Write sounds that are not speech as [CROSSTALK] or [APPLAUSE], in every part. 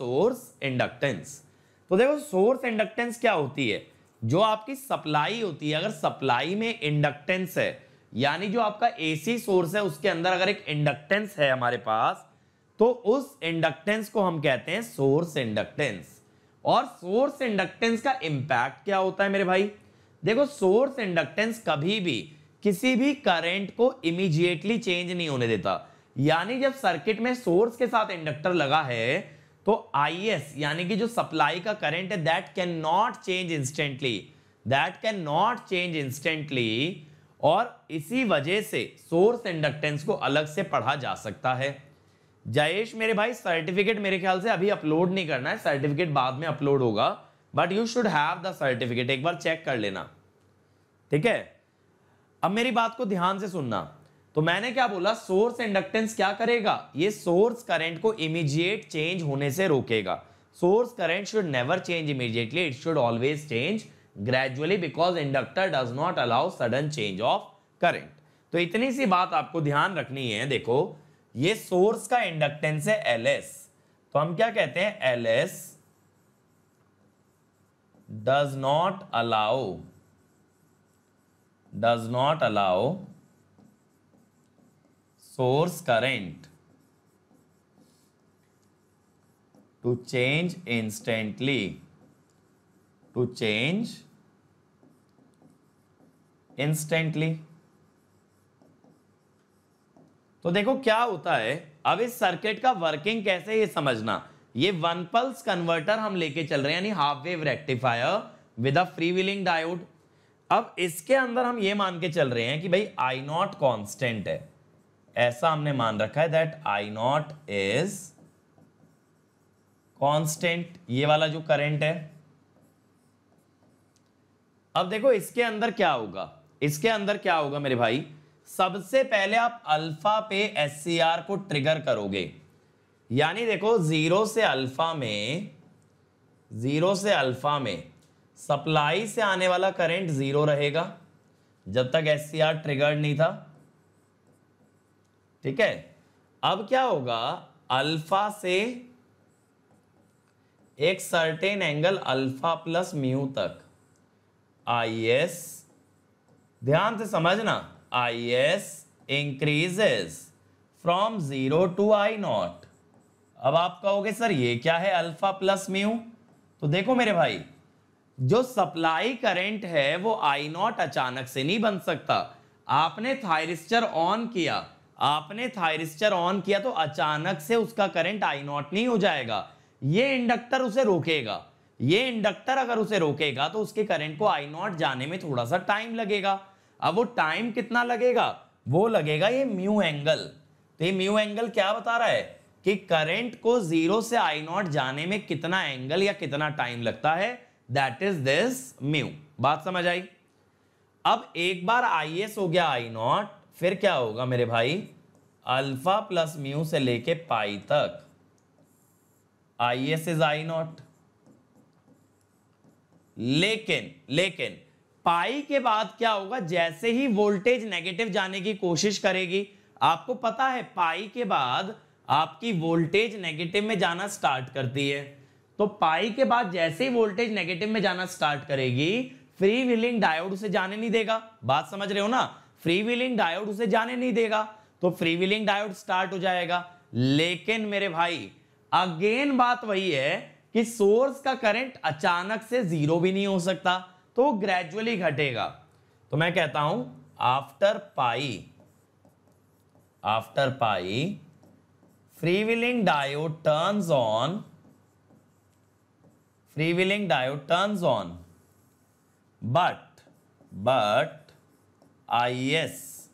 Source inductance तो देखो source inductance क्या होती है जो आपकी सप्लाई होती है अगर सप्लाई में इंडक्टेंस है यानी जो आपका एसी सोर्स है उसके अंदर अगर एक इंडक्टेंस है हमारे पास तो उस इंडक्टेंस को हम कहते हैं सोर्स इंडक्टेंस और सोर्स इंडक्टेंस का इंपैक्ट क्या होता है मेरे भाई देखो सोर्स इंडक्टेंस कभी भी किसी भी करंट को इमीजिएटली चेंज नहीं होने देता यानी जब सर्किट में सोर्स के साथ इंडक्टर लगा है तो आई यानी कि जो सप्लाई का करंट है that can not change instantly that can not change instantly और इसी वजह से सोर्स इंडक्टेंस को अलग से पढ़ा जा सकता है जयेश मेरे भाई सर्टिफिकेट मेरे ख्याल से अभी अपलोड नहीं करना है सर्टिफिकेट बाद में अपलोड होगा but you should have the certificate एक बार चेक कर लेना ठीक है अब मेरी बात को ध्यान से सुनना तो मैंने क्या बोला सोर्स इंडक्टेंस क्या करेगा ये सोर्स करंट को इमीडिएट चेंज होने से रोकेगा source current should never change immediately it should always change gradually because inductor does not allow sudden change of current तो इतनी सी बात आपको ध्यान रखनी है देखो ये सोर्स का इंडक्टेंस है एल तो हम क्या कहते हैं L S does not allow does not allow force current to change instantly to change instantly तो देखो क्या होता है अब इस सर्किट का वर्किंग कैसे ये समझना ये वन पल्स कन्वर्टर हम लेके चल रहे हैं यानी half wave rectifier with a free wheeling diode अब इसके अंदर हम ये मान के चल रहे हैं कि भाई आई नॉट कॉन्स्टेंट है ऐसा हमने मान रखा है that I naught is constant ये वाला जो करंट है अब देखो इसके अंदर क्या होगा इसके अंदर क्या होगा मेरे भाई सबसे पहले आप अल्फा पे एस को ट्रिगर करोगे यानी देखो जीरो से अल्फा में जीरो से अल्फा में सप्लाई से आने वाला करंट जीरो रहेगा जब तक एस ट्रिगर्ड नहीं था ठीक है अब क्या होगा अल्फा से एक certain angle alpha plus mu तक आई एस ध्यान से समझना I S increases from zero to I naught अब आप कहोगे सर ये क्या है अल्फा प्लस म्यू तो देखो मेरे भाई जो सप्लाई करंट है वो आई नॉट अचानक से नहीं बन सकता आपने थायरिस्टर ऑन किया आपने थायरिस्टर ऑन किया तो अचानक से उसका करंट आई नॉट नहीं हो जाएगा ये इंडक्टर उसे रोकेगा ये इंडक्टर अगर उसे रोकेगा तो उसके करंट को आई नॉट जाने में थोड़ा सा टाइम लगेगा अब वो टाइम कितना लगेगा वो लगेगा ये म्यू एंगल तो ये म्यू एंगल क्या बता रहा है कि करंट को जीरो से आई नॉट जाने में कितना एंगल या कितना टाइम लगता है दैट इज दिस म्यू बात समझ आई अब एक बार आई एस हो गया आई नॉट फिर क्या होगा मेरे भाई अल्फा प्लस म्यू से लेके पाई तक I S is I naught लेकिन लेकिन पाई के बाद क्या होगा जैसे ही वोल्टेज नेगेटिव जाने की कोशिश करेगी आपको पता है पाई के बाद आपकी वोल्टेज नेगेटिव में जाना स्टार्ट करती है तो पाई के बाद जैसे ही वोल्टेज नेगेटिव में जाना स्टार्ट करेगी फ्री व्हीलिंग डायोड से जाने नहीं देगा बात समझ रहे हो ना फ्री व्हीलिंग डायोड उसे जाने नहीं देगा तो फ्री व्हीलिंग डायोड स्टार्ट हो जाएगा लेकिन मेरे भाई अगेन बात वही है कि सोर्स का करंट अचानक से जीरो भी नहीं हो सकता तो ग्रेजुअली घटेगा तो मैं कहता हूं after pi after pi free wheeling diode turns on free wheeling diode turns on but but is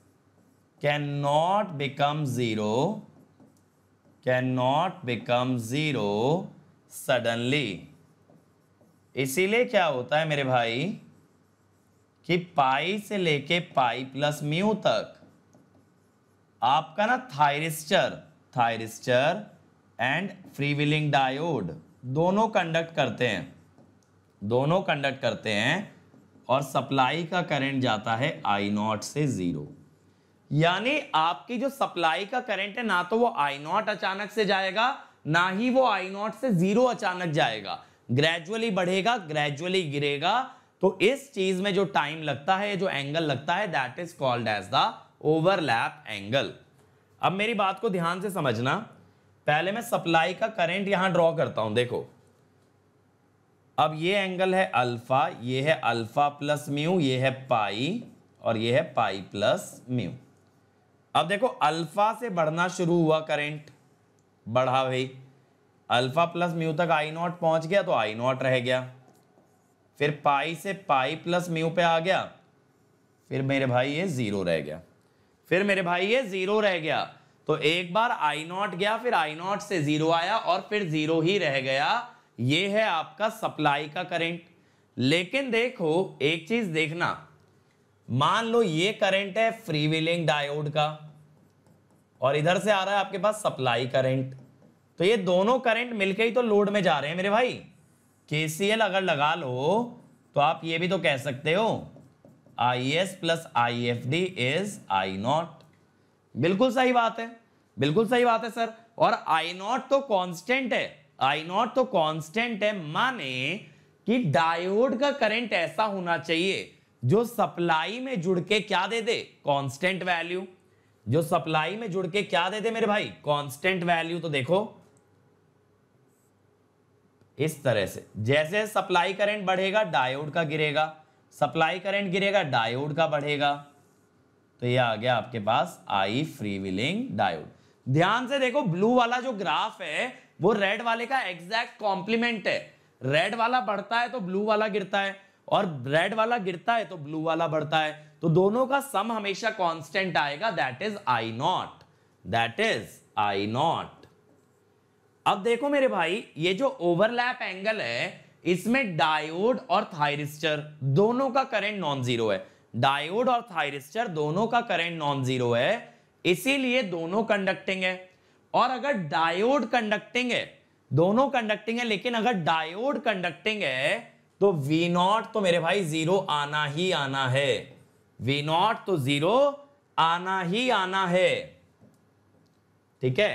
ah, cannot become zero cannot become zero suddenly इसीलिए क्या होता है मेरे भाई कि पाई से लेके पाई प्लस म्यू तक आपका ना thyristor thyristor and freewheeling diode दोनों कंडक्ट करते हैं दोनों कंडक्ट करते हैं और सप्लाई का करंट जाता है आई नॉट से ज़ीरो यानी आपकी जो सप्लाई का करंट है ना तो वो आई नॉट अचानक से जाएगा ना ही वो आई नॉट से ज़ीरो अचानक जाएगा ग्रेजुअली बढ़ेगा ग्रेजुअली गिरेगा तो इस चीज़ में जो टाइम लगता है जो एंगल लगता है that is called as the overlap angle अब मेरी बात को ध्यान से समझना पहले मैं सप्लाई का करंट यहां ड्रॉ करता हूं देखो अब ये एंगल है अल्फ़ा ये है अल्फ़ा प्लस म्यू ये है पाई और ये है पाई प्लस म्यू अब देखो अल्फ़ा से बढ़ना शुरू हुआ करेंट बढ़ा भाई अल्फ़ा प्लस म्यू तक आई नॉट पहुंच गया तो आई नॉट रह गया फिर पाई से पाई प्लस म्यू पे आ गया फिर मेरे भाई ये ज़ीरो रह गया फिर मेरे भाई ये ज़ीरो रह गया तो एक बार आई नॉट गया फिर आई नॉट से ज़ीरो आया और फिर ज़ीरो ही रह गया ये है आपका सप्लाई का करेंट लेकिन देखो एक चीज देखना मान लो ये करंट है फ्रीविलिंग डायोड का और इधर से आ रहा है आपके पास सप्लाई करंट तो ये दोनों करंट मिलके ही तो लोड में जा रहे हैं मेरे भाई के अगर लगा लो तो आप ये भी तो कह सकते हो I S plus I F D is I naught बिल्कुल सही बात है बिल्कुल सही बात है सर और आई नॉट तो कॉन्स्टेंट है आई नॉट तो कांस्टेंट है माने कि डायोड का करंट ऐसा होना चाहिए जो सप्लाई में जुड़ के क्या दे दे कांस्टेंट वैल्यू जो सप्लाई में जुड़ के क्या दे दे मेरे भाई कांस्टेंट वैल्यू तो देखो इस तरह से जैसे सप्लाई करंट बढ़ेगा डायोड का गिरेगा सप्लाई करंट गिरेगा डायोड का बढ़ेगा तो ये आ गया आपके पास आई फ्री विलिंग डायोड ध्यान से देखो ब्लू वाला जो ग्राफ है वो रेड वाले का एग्जैक्ट कॉम्प्लीमेंट है रेड वाला बढ़ता है तो ब्लू वाला गिरता है और रेड वाला गिरता है तो ब्लू वाला बढ़ता है तो दोनों का सम हमेशा कांस्टेंट आएगा that is I naught that is I naught अब देखो मेरे भाई ये जो ओवरलैप एंगल है इसमें डायोड और थायरिस्टर दोनों का करंट नॉन जीरो है डायोड और थायरिस्टर दोनों का करंट नॉन जीरो है इसीलिए दोनों कंडक्टिंग है और अगर डायोड कंडक्टिंग है दोनों कंडक्टिंग है लेकिन अगर डायोड कंडक्टिंग है तो वी नॉट तो मेरे भाई जीरो आना ही आना है वी नॉट तो जीरो आना ही आना है ठीक है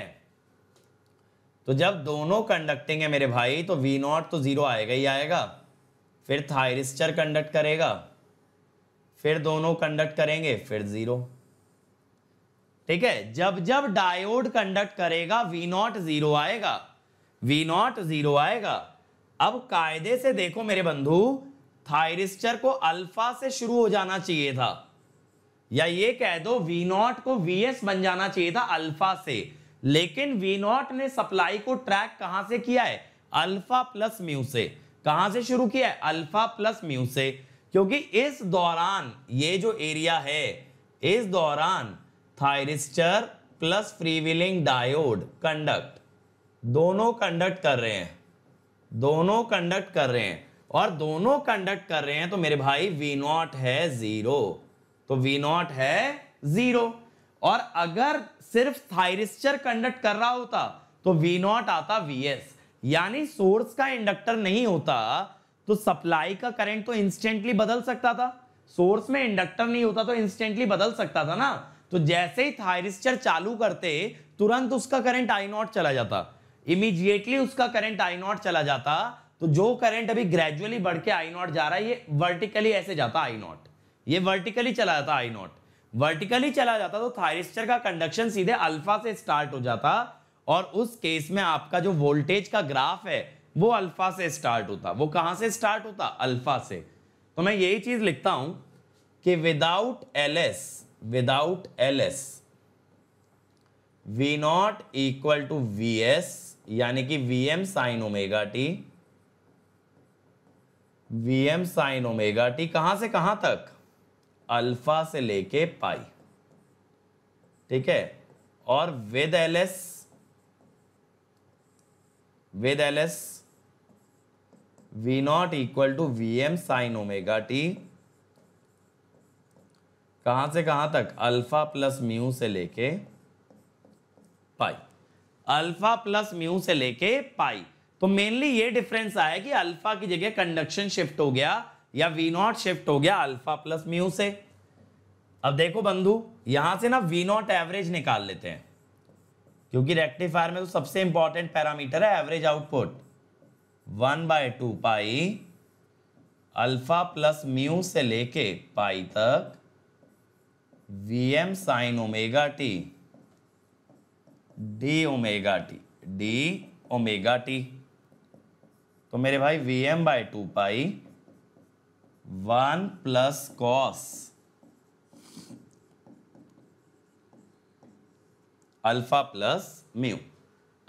तो जब दोनों कंडक्टिंग है मेरे भाई तो वी नॉट तो जीरो आएगा ही आएगा फिर थायरिस्टर कंडक्ट करेगा फिर दोनों कंडक्ट करेंगे फिर जीरो ठीक है जब जब डायोड कंडक्ट करेगा वी नॉट जीरो आएगा वी नॉट जीरो आएगा अब कायदे से देखो मेरे बंधु थायरिस्टर को अल्फा से शुरू हो जाना चाहिए था या ये कह दो वी नॉट को वी एस बन जाना चाहिए था अल्फा से लेकिन वी नॉट ने सप्लाई को ट्रैक कहां से किया है अल्फा प्लस म्यू से कहां से शुरू किया है अल्फा प्लस म्यू से क्योंकि इस दौरान ये जो एरिया है इस दौरान thyristor plus freewheeling diode conduct दोनों कंडक्ट कर रहे हैं दोनों कंडक्ट कर रहे हैं और दोनों कंडक्ट कर रहे हैं तो मेरे भाई वी नॉट है जीरो तो वी नॉट है जीरो और अगर सिर्फ थायरिस्टर कंडक्ट कर रहा होता तो वी नॉट आता वी एस यानी सोर्स का इंडक्टर नहीं होता तो सप्लाई का करंट तो इंस्टेंटली बदल सकता था सोर्स में इंडक्टर नहीं होता तो इंस्टेंटली बदल सकता था ना तो जैसे ही थायरिस्टर चालू करते तुरंत उसका करंट आई नॉट चला जाता इमीजिएटली उसका करंट आई नॉट चला जाता तो जो करंट अभी ग्रेजुअली बढ़ के आई नॉट जा रहा है ये वर्टिकली ऐसे जाता आई नॉट ये वर्टिकली चला जाता आई नॉट वर्टिकली चला जाता तो थायरिस्टर का कंडक्शन सीधे अल्फा से स्टार्ट हो जाता और उस केस में आपका जो वोल्टेज का ग्राफ है वो अल्फा से स्टार्ट होता वो कहां से स्टार्ट होता अल्फा से तो मैं यही चीज लिखता हूं कि without L S without L S V naught equal to V S यानी कि V M sine omega T V M sine omega T कहां से कहां तक अल्फा से लेके पाई ठीक है और with L S with L S V naught equal to V M sine omega T कहां से कहां तक अल्फा प्लस म्यू से लेके पाई अल्फा प्लस म्यू से लेके पाई तो मेनली ये डिफरेंस आया कि अल्फा की जगह कंडक्शन शिफ्ट हो गया या वी नॉट शिफ्ट हो गया अल्फा प्लस म्यू से अब देखो बंधु यहां से ना वी नॉट एवरेज निकाल लेते हैं क्योंकि रेक्टिफायर में तो सबसे इंपॉर्टेंट पैरामीटर है average output one by two pi alpha plus mu से लेके पाई तक V M sine omega T D omega T D omega T तो मेरे भाई V M by two pi one plus cos alpha plus mu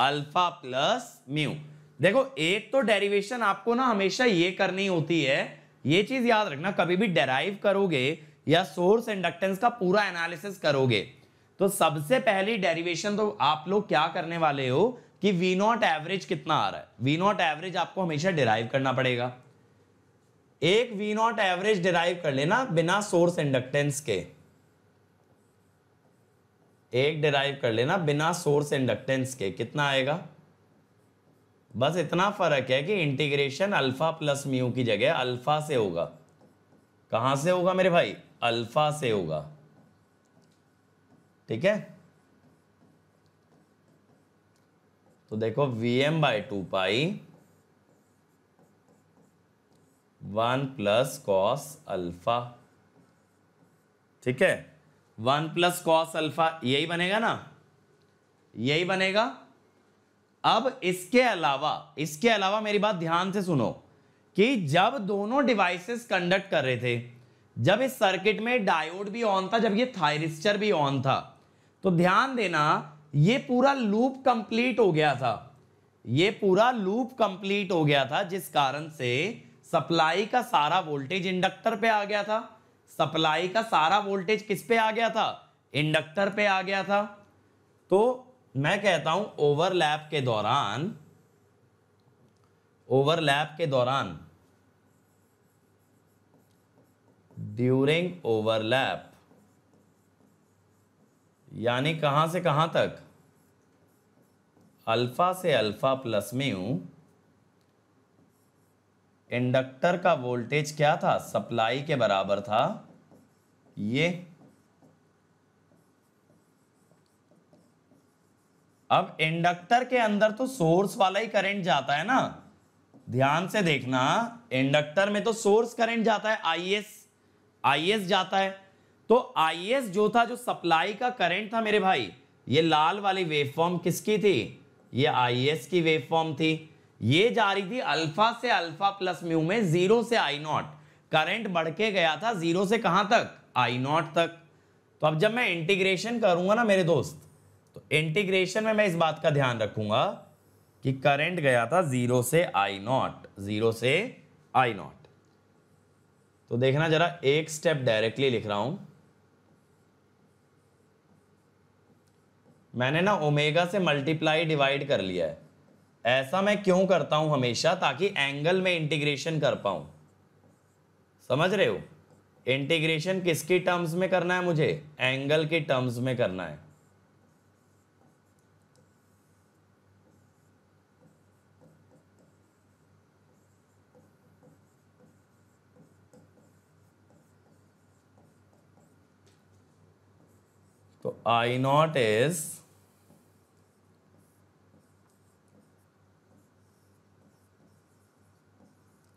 alpha plus mu देखो एक तो derivation आपको ना हमेशा ये करनी होती है ये चीज याद रखना कभी भी डेराइव करोगे या सोर्स इंडक्टेंस का पूरा एनालिसिस करोगे तो सबसे पहली डेरिवेशन तो आप लोग क्या करने वाले हो कि वी नॉट एवरेज कितना आ रहा है V नॉट एवरेज आपको हमेशा डिराइव करना पड़ेगा एक V नॉट एवरेज डिराइव कर लेना बिना सोर्स इंडक्टेंस के एक डिराइव कर लेना बिना सोर्स इंडक्टेंस के कितना आएगा बस इतना फर्क है कि इंटीग्रेशन अल्फा प्लस म्यू की जगह अल्फा से होगा कहां से होगा मेरे भाई अल्फा से होगा ठीक है तो देखो V M by two pi one plus cos alpha ठीक है वन प्लस कॉस अल्फा यही बनेगा ना यही बनेगा अब इसके अलावा इसके अलावा मेरी बात ध्यान से सुनो कि जब दोनों डिवाइसेस कंडक्ट कर रहे थे जब इस सर्किट में डायोड भी ऑन था जब ये थायरिस्टर भी ऑन था तो ध्यान देना ये पूरा लूप कंप्लीट हो गया था ये पूरा लूप कंप्लीट हो गया था जिस कारण से सप्लाई का सारा वोल्टेज इंडक्टर पे आ गया था सप्लाई का सारा वोल्टेज किस पे आ गया था इंडक्टर पे आ गया था तो मैं कहता हूं ओवरलैप के दौरान ओवरलैप के दौरान ड्यूरिंग ओवरलैप यानी कहां से कहां तक अल्फा से अल्फा प्लस म्यू इंडक्टर का वोल्टेज क्या था सप्लाई के बराबर था ये अब इंडक्टर के अंदर तो सोर्स वाला ही करंट जाता है ना ध्यान से देखना इंडक्टर में तो सोर्स करंट जाता है आईएस आई जाता है तो आई जो था जो सप्लाई का करंट था मेरे भाई ये लाल वाली वेवफॉर्म किसकी थी ये आई की वेवफॉर्म थी ये जा रही थी अल्फा से अल्फा प्लस म्यू में जीरो से आई नॉट करंट बढ़ के गया था जीरो से कहां तक आई नॉट तक तो अब जब मैं इंटीग्रेशन करूंगा ना मेरे दोस्त तो इंटीग्रेशन में मैं इस बात का ध्यान रखूंगा कि करंट गया था जीरो से आई नॉट जीरो से आई नॉट तो देखना जरा एक स्टेप डायरेक्टली लिख रहा हूं मैंने ना ओमेगा से मल्टीप्लाई डिवाइड कर लिया है ऐसा मैं क्यों करता हूं हमेशा ताकि एंगल में इंटीग्रेशन कर पाऊं समझ रहे हो इंटीग्रेशन किसकी टर्म्स में करना है मुझे एंगल की टर्म्स में करना है I naught is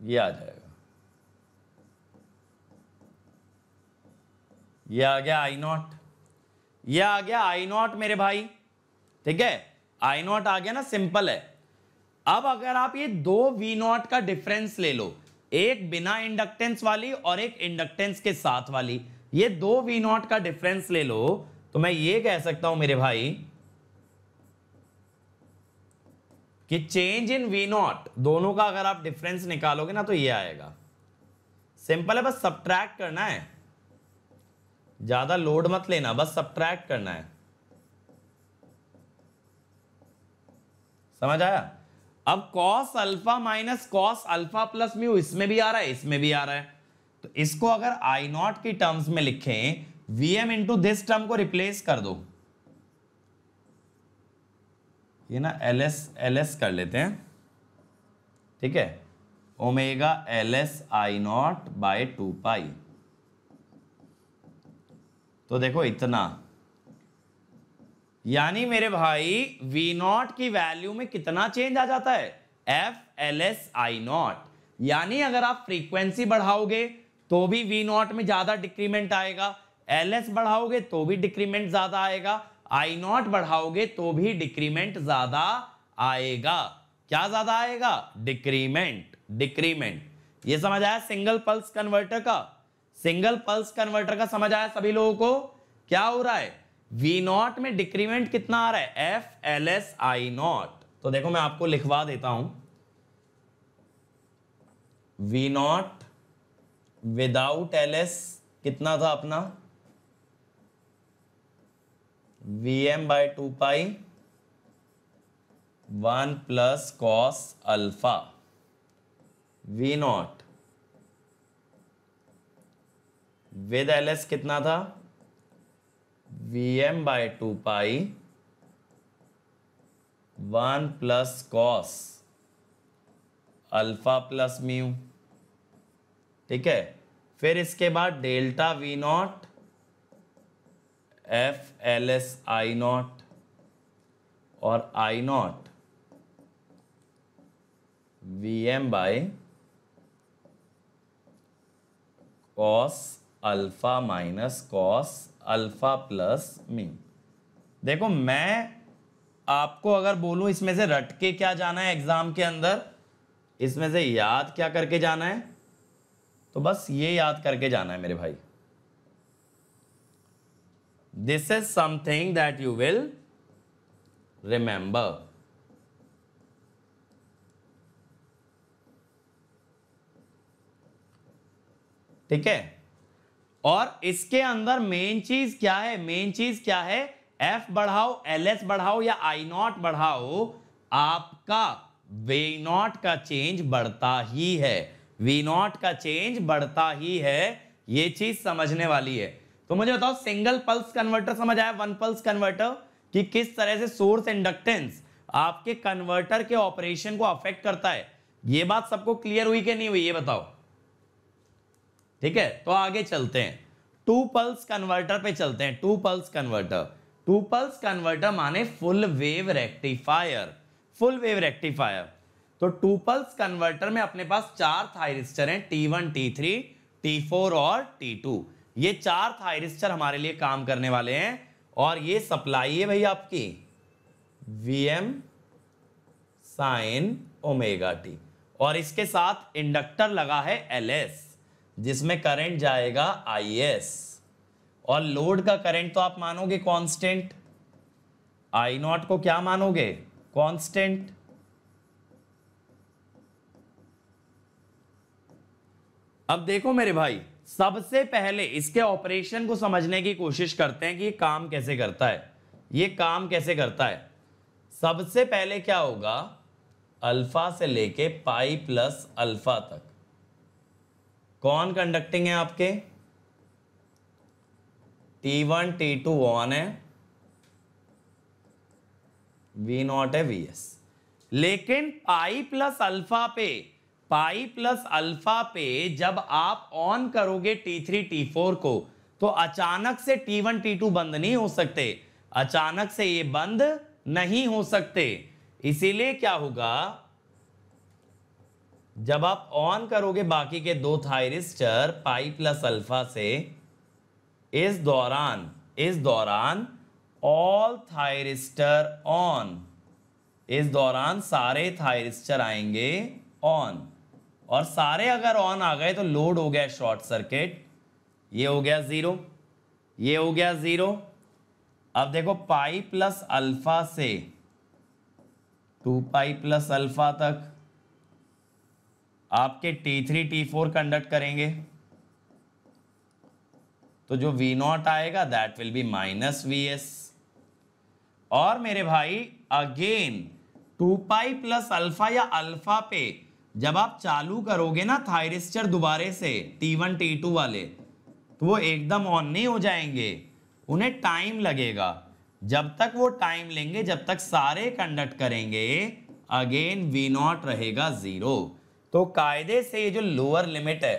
ये आ जाएगा ये आ गया आई नॉट ये आ गया आई नॉट मेरे भाई ठीक है आई नॉट आ गया ना सिंपल है अब अगर आप ये दो वी नॉट का डिफरेंस ले लो एक बिना इंडक्टेंस वाली और एक इंडक्टेंस के साथ वाली ये दो वी नॉट का डिफरेंस ले लो तो मैं ये कह सकता हूं मेरे भाई कि चेंज इन वी नॉट दोनों का अगर आप डिफरेंस निकालोगे ना तो ये आएगा सिंपल है बस सब्ट्रैक्ट करना है ज्यादा लोड मत लेना बस सब्ट्रैक्ट करना है समझ आया अब cos alpha minus cos alpha plus mu इसमें भी आ रहा है इसमें भी आ रहा है तो इसको अगर आई नॉट की टर्म्स में लिखें वीएम इंटू दिस टर्म को रिप्लेस कर दो ये ना एल एस एल एस कर लेते हैं ठीक है omega L S I naught by two pi तो देखो इतना यानी मेरे भाई वी नॉट की वैल्यू में कितना चेंज आ जाता है F L S I naught यानी अगर आप फ्रीक्वेंसी बढ़ाओगे तो भी वी नॉट में ज्यादा डिक्रीमेंट आएगा एल एस बढ़ाओगे तो भी डिक्रीमेंट ज्यादा आएगा आई नॉट बढ़ाओगे तो भी डिक्रीमेंट ज्यादा आएगा क्या ज्यादा आएगा डिक्रीमेंट डिक्रीमेंट ये समझ आया सिंगल पल्स कन्वर्टर का सिंगल पल्स कन्वर्टर का समझ आया सभी लोगों को क्या हो रहा है वी नॉट में डिक्रीमेंट कितना आ रहा है F L S I naught तो देखो मैं आपको लिखवा देता हूं V naught without L S कितना था अपना V M by two pi one plus cos alpha V naught with L S कितना था V M by two pi one plus cos alpha plus mu ठीक है फिर इसके बाद delta V naught F L S I naught और I naught V M by cos alpha minus cos alpha plus mu देखो मैं आपको अगर बोलूं इसमें से रट के क्या जाना है एग्जाम के अंदर इसमें से याद क्या करके जाना है तो बस ये याद करके जाना है मेरे भाई this is something that you will remember ठीक है और इसके अंदर मेन चीज क्या है मेन चीज क्या है एफ बढ़ाओ एल एस बढ़ाओ या आई नॉट बढ़ाओ आपका वे नॉट का चेंज बढ़ता ही है वी नॉट का चेंज बढ़ता ही है ये चीज समझने वाली है तो मुझे बताओ सिंगल पल्स कन्वर्टर समझ आया वन पल्स कन्वर्टर कि किस तरह से सोर्स इंडक्टेंस आपके कन्वर्टर के ऑपरेशन को अफेक्ट करता है ये बात सबको क्लियर हुई कि नहीं हुई ये बताओ ठीक है तो आगे चलते हैं टू पल्स कन्वर्टर पे चलते हैं two pulse converter two pulse converter माने full wave rectifier full wave rectifier तो टू पल्स कन्वर्टर में अपने पास चार थायरिस्टर हैं T one T three T four और टी टू ये चार थायरिस्टर हमारे लिए काम करने वाले हैं और ये सप्लाई है भाई आपकी V M sine omega T और इसके साथ इंडक्टर लगा है एल एस जिसमें करंट जाएगा आई एस और लोड का करंट तो आप मानोगे कांस्टेंट आई नॉट को क्या मानोगे कांस्टेंट अब देखो मेरे भाई सबसे पहले इसके ऑपरेशन को समझने की कोशिश करते हैं कि ये काम कैसे करता है ये काम कैसे करता है सबसे पहले क्या होगा अल्फा से लेके पाई प्लस अल्फा तक कौन कंडक्टिंग है आपके T one T two on है वी नॉट है वी एस लेकिन पाई प्लस अल्फा पे पाई प्लस अल्फा पे जब आप ऑन करोगे टी थ्री टी फोर को तो अचानक से टी वन टी टू बंद नहीं हो सकते अचानक से ये बंद नहीं हो सकते इसीलिए क्या होगा जब आप ऑन करोगे बाकी के दो थायरिस्टर पाई प्लस अल्फा से इस दौरान इस दौरान ऑल थायरिस्टर ऑन इस दौरान सारे थायरिस्टर आएंगे ऑन और सारे अगर ऑन आ गए तो लोड हो गया शॉर्ट सर्किट ये हो गया ज़ीरो ये हो गया ज़ीरो अब देखो पाई प्लस अल्फ़ा से टू पाई प्लस अल्फ़ा तक आपके T three T four conduct करेंगे तो जो वी नॉट आएगा that will be minus V S और मेरे भाई again two pi plus alpha या अल्फ़ा पे जब आप चालू करोगे ना थायरिस्टर दोबारे से टी वन टी टू वाले तो वो एकदम ऑन नहीं हो जाएंगे उन्हें टाइम लगेगा जब तक वो टाइम लेंगे जब तक सारे कंडक्ट करेंगे अगेन वी नॉट रहेगा ज़ीरो तो कायदे से ये जो लोअर लिमिट है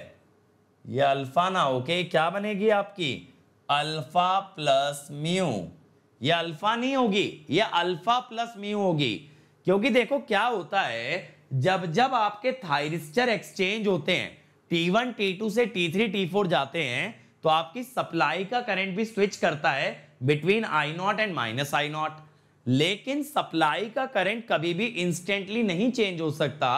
ये अल्फ़ा ना होके क्या बनेगी आपकी अल्फ़ा प्लस म्यू ये अल्फ़ा नहीं होगी ये अल्फ़ा प्लस म्यू होगी क्योंकि देखो क्या होता है जब जब आपके थायरिस्टर एक्सचेंज होते हैं टी वन टी टू से टी थ्री टी फोर जाते हैं तो आपकी सप्लाई का करंट भी स्विच करता है between I naught and minus I naught लेकिन सप्लाई का करंट कभी भी इंस्टेंटली नहीं चेंज हो सकता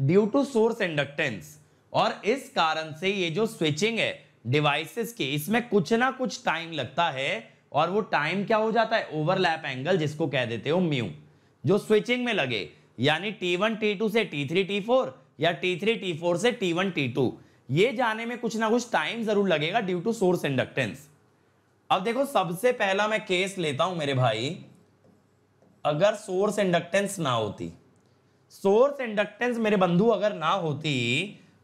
ड्यू टू सोर्स इंडक्टेंस और इस कारण से ये जो स्विचिंग है डिवाइसेस की इसमें कुछ ना कुछ टाइम लगता है और वो टाइम क्या हो जाता है ओवरलैप एंगल जिसको कह देते हो म्यू जो स्विचिंग में लगे यानी टी वन टी टू से टी थ्री टी फोर या टी थ्री टी फोर से टी वन टी टू ये जाने में कुछ ना कुछ टाइम जरूर लगेगा ड्यू टू सोर्स इंडक्टेंस अब देखो सबसे पहला मैं केस लेता हूं मेरे भाई अगर सोर्स इंडक्टेंस ना होती सोर्स इंडक्टेंस मेरे बंधु अगर ना होती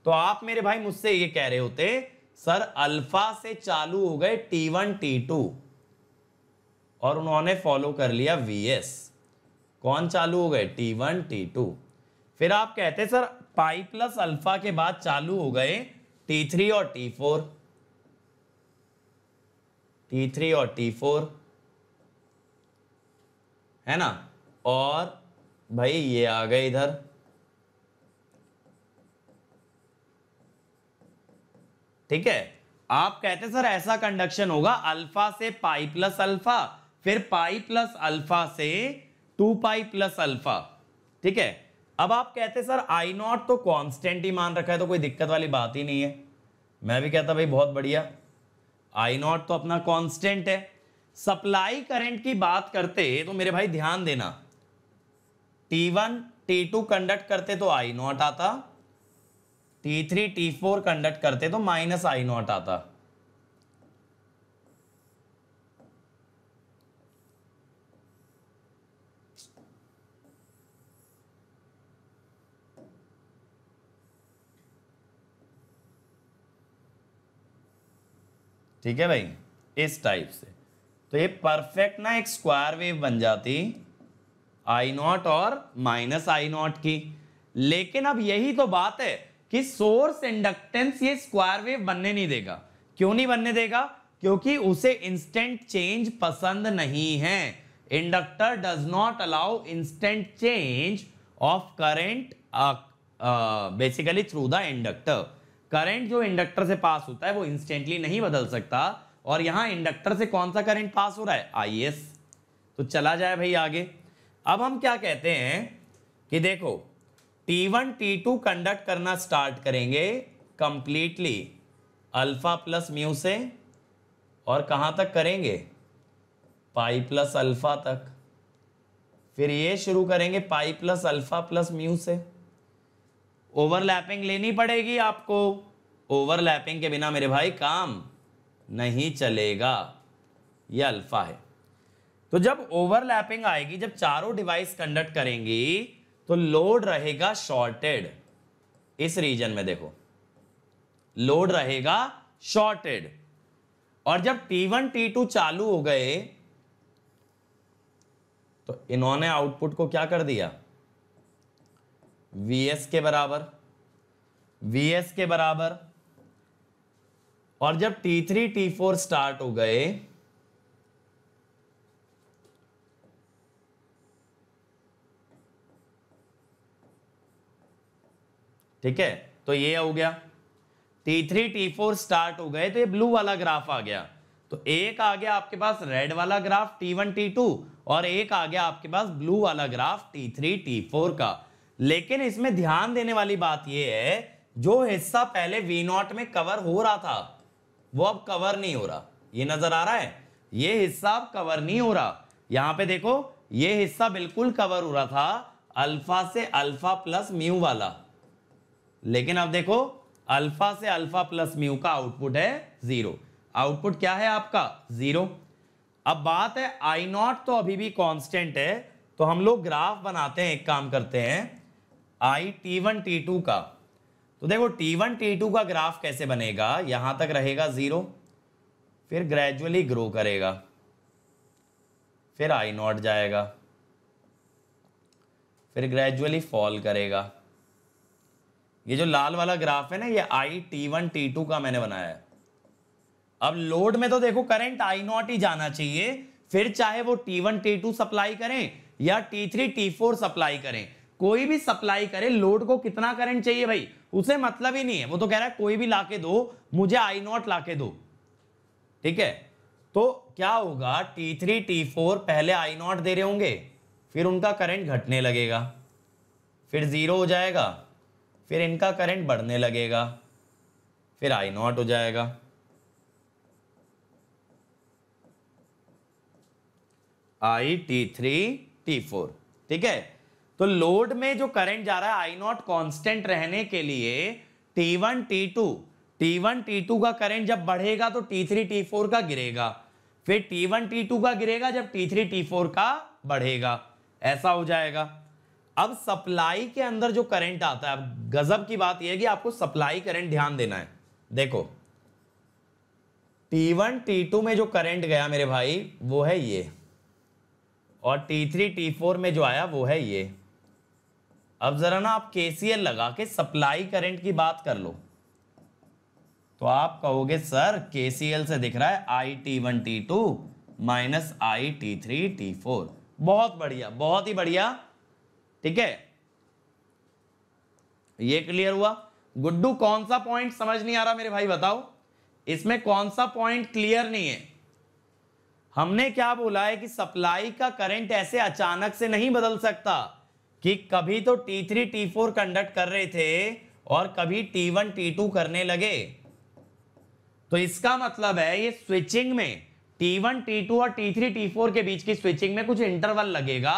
तो आप मेरे भाई मुझसे ये कह रहे होते सर अल्फा से चालू हो गए टी वन टी टू और उन्होंने फॉलो कर लिया वी एस कौन चालू हो गए टी वन टी टू फिर आप कहते सर पाई प्लस अल्फा के बाद चालू हो गए टी थ्री और टी फोर टी थ्री और टी फोर है ना और भाई ये आ गए इधर ठीक है आप कहते सर ऐसा कंडक्शन होगा अल्फा से पाई प्लस अल्फा फिर पाई प्लस अल्फा से टू पाई प्लस अल्फा ठीक है अब आप कहते सर आई नॉट तो कॉन्स्टेंट ही मान रखा है तो कोई दिक्कत वाली बात ही नहीं है मैं भी कहता भाई बहुत बढ़िया आई नॉट तो अपना कॉन्स्टेंट है सप्लाई करंट की बात करते तो मेरे भाई ध्यान देना T one T two conduct करते तो आई नॉट आता T three T four conduct करते तो माइनस आई नॉट आता ठीक है भाई इस टाइप से तो ये परफेक्ट ना एक स्क्वायर वेव बन जाती आई नॉट और माइनस आई नॉट की लेकिन अब यही तो बात है कि सोर्स इंडक्टेंस ये स्क्वायर वेव बनने नहीं देगा क्यों नहीं बनने देगा क्योंकि उसे इंस्टेंट चेंज पसंद नहीं है inductor does not allow instant change of current basically through the inductor current जो इंडक्टर से पास होता है वो इंस्टेंटली नहीं बदल सकता और यहाँ इंडक्टर से कौन सा करंट पास हो रहा है आई तो चला जाए भाई आगे अब हम क्या कहते हैं कि देखो T1 T2 कंडक्ट करना स्टार्ट करेंगे कंप्लीटली अल्फा प्लस म्यू से और कहाँ तक करेंगे पाई प्लस अल्फा तक फिर ये शुरू करेंगे pi plus alpha plus mu से ओवरलैपिंग लेनी पड़ेगी आपको ओवरलैपिंग के बिना मेरे भाई काम नहीं चलेगा ये अल्फ़ा है तो जब ओवरलैपिंग आएगी जब चारों डिवाइस कंडक्ट करेंगी तो लोड रहेगा शॉर्टेड इस रीजन में देखो लोड रहेगा शॉर्टेड और जब T1 T2 चालू हो गए तो इन्होंने आउटपुट को क्या कर दिया वी एस के बराबर वी एस के बराबर और जब T three T four start हो गए ठीक है तो ये हो गया T three T four start हो गए तो ये ब्लू वाला ग्राफ आ गया तो एक आ गया आपके पास रेड वाला graph T one T two और एक आ गया आपके पास ब्लू वाला graph T three T four का लेकिन इसमें ध्यान देने वाली बात यह है जो हिस्सा पहले वी नॉट में कवर हो रहा था वो अब कवर नहीं हो रहा ये नजर आ रहा है ये हिस्सा अब कवर नहीं हो रहा यहां पे देखो ये हिस्सा बिल्कुल कवर हो रहा था अल्फा से अल्फा प्लस म्यू वाला लेकिन अब देखो अल्फा से अल्फा प्लस म्यू का आउटपुट है जीरो आउटपुट क्या है आपका जीरो अब बात है आई नॉट तो अभी भी कॉन्स्टेंट है तो हम लोग ग्राफ बनाते हैं एक काम करते हैं I T one T two का तो देखो टी वन टी टू का ग्राफ कैसे बनेगा यहां तक रहेगा ज़ीरो फिर ग्रेजुअली ग्रो करेगा फिर आई नॉट जाएगा फिर ग्रेजुअली फॉल करेगा ये जो लाल वाला ग्राफ है ना ये I T one T two का मैंने बनाया है अब लोड में तो देखो करंट आई नॉट ही जाना चाहिए फिर चाहे वो T one T two supply करें या T three T four supply करें कोई भी सप्लाई करे लोड को कितना करंट चाहिए भाई उसे मतलब ही नहीं है वो तो कह रहा है कोई भी लाके दो मुझे आई नॉट लाके दो ठीक है तो क्या होगा टी थ्री टी फोर पहले आई नॉट दे रहे होंगे फिर उनका करंट घटने लगेगा फिर ज़ीरो हो जाएगा फिर इनका करंट बढ़ने लगेगा फिर आई नॉट हो जाएगा I T three T four ठीक है तो लोड में जो करंट जा रहा है आई नॉट कॉन्स्टेंट रहने के लिए T one T two T one T two का करंट जब बढ़ेगा तो टी थ्री टी फोर का गिरेगा फिर टी वन टी टू का गिरेगा जब टी थ्री टी फोर का बढ़ेगा ऐसा हो जाएगा अब सप्लाई के अंदर जो करंट आता है अब गजब की बात यह है कि आपको सप्लाई करंट ध्यान देना है देखो टी वन टी टू में जो करंट गया मेरे भाई वो है ये और T3 T4 में जो आया वो है ये अब जरा ना आप केसीएल लगा के सप्लाई करंट की बात कर लो तो आप कहोगे सर केसीएल से दिख रहा है I T one T two minus I T three T four बहुत बढ़िया बहुत ही बढ़िया ठीक है ये क्लियर हुआ गुड्डू कौन सा पॉइंट समझ नहीं आ रहा मेरे भाई बताओ इसमें कौन सा पॉइंट क्लियर नहीं है हमने क्या बोला है कि सप्लाई का करंट ऐसे अचानक से नहीं बदल सकता कि कभी तो T3, T4 कंडक्ट कर रहे थे और कभी T1, T2 करने लगे तो इसका मतलब है ये स्विचिंग में T1, T2 और T3, T4 के बीच की स्विचिंग में कुछ इंटरवल लगेगा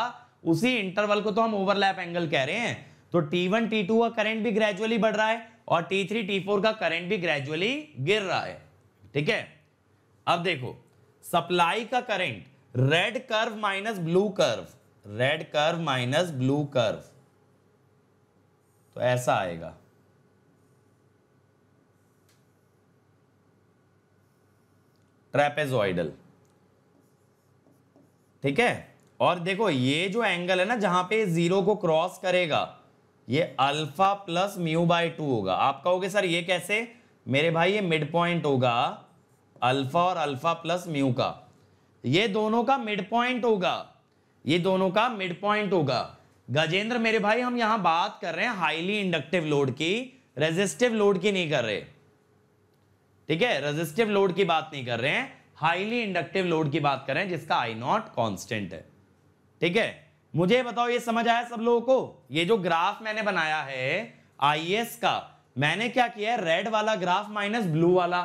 उसी इंटरवल को तो हम ओवरलैप एंगल कह रहे हैं तो T1, T2 का करंट भी ग्रेजुअली बढ़ रहा है और T3, T4 का करंट भी ग्रेजुअली गिर रहा है ठीक है अब देखो सप्लाई का current red curve minus blue curve red curve minus blue curve तो ऐसा आएगा ट्रेपेजॉइडल ठीक है और देखो ये जो एंगल है ना जहां पे जीरो को क्रॉस करेगा ये alpha plus mu by two होगा आप कहोगे सर ये कैसे मेरे भाई ये मिड पॉइंट होगा अल्फा और अल्फा प्लस म्यू का ये दोनों का मिड पॉइंट होगा ये दोनों का मिड पॉइंट होगा गजेंद्र मेरे भाई हम यहां बात कर रहे हैं हाईली इंडक्टिव लोड की रेजिस्टिव लोड की नहीं कर रहे ठीक है रेजिस्टिव लोड की बात नहीं कर रहे हैं हाईली इंडक्टिव लोड की बात कर रहे हैं जिसका आई नॉट कॉन्स्टेंट है ठीक है मुझे बताओ ये समझ आया सब लोगों को ये जो ग्राफ मैंने बनाया है आई का मैंने क्या किया है रेड वाला ग्राफ माइनस ब्लू वाला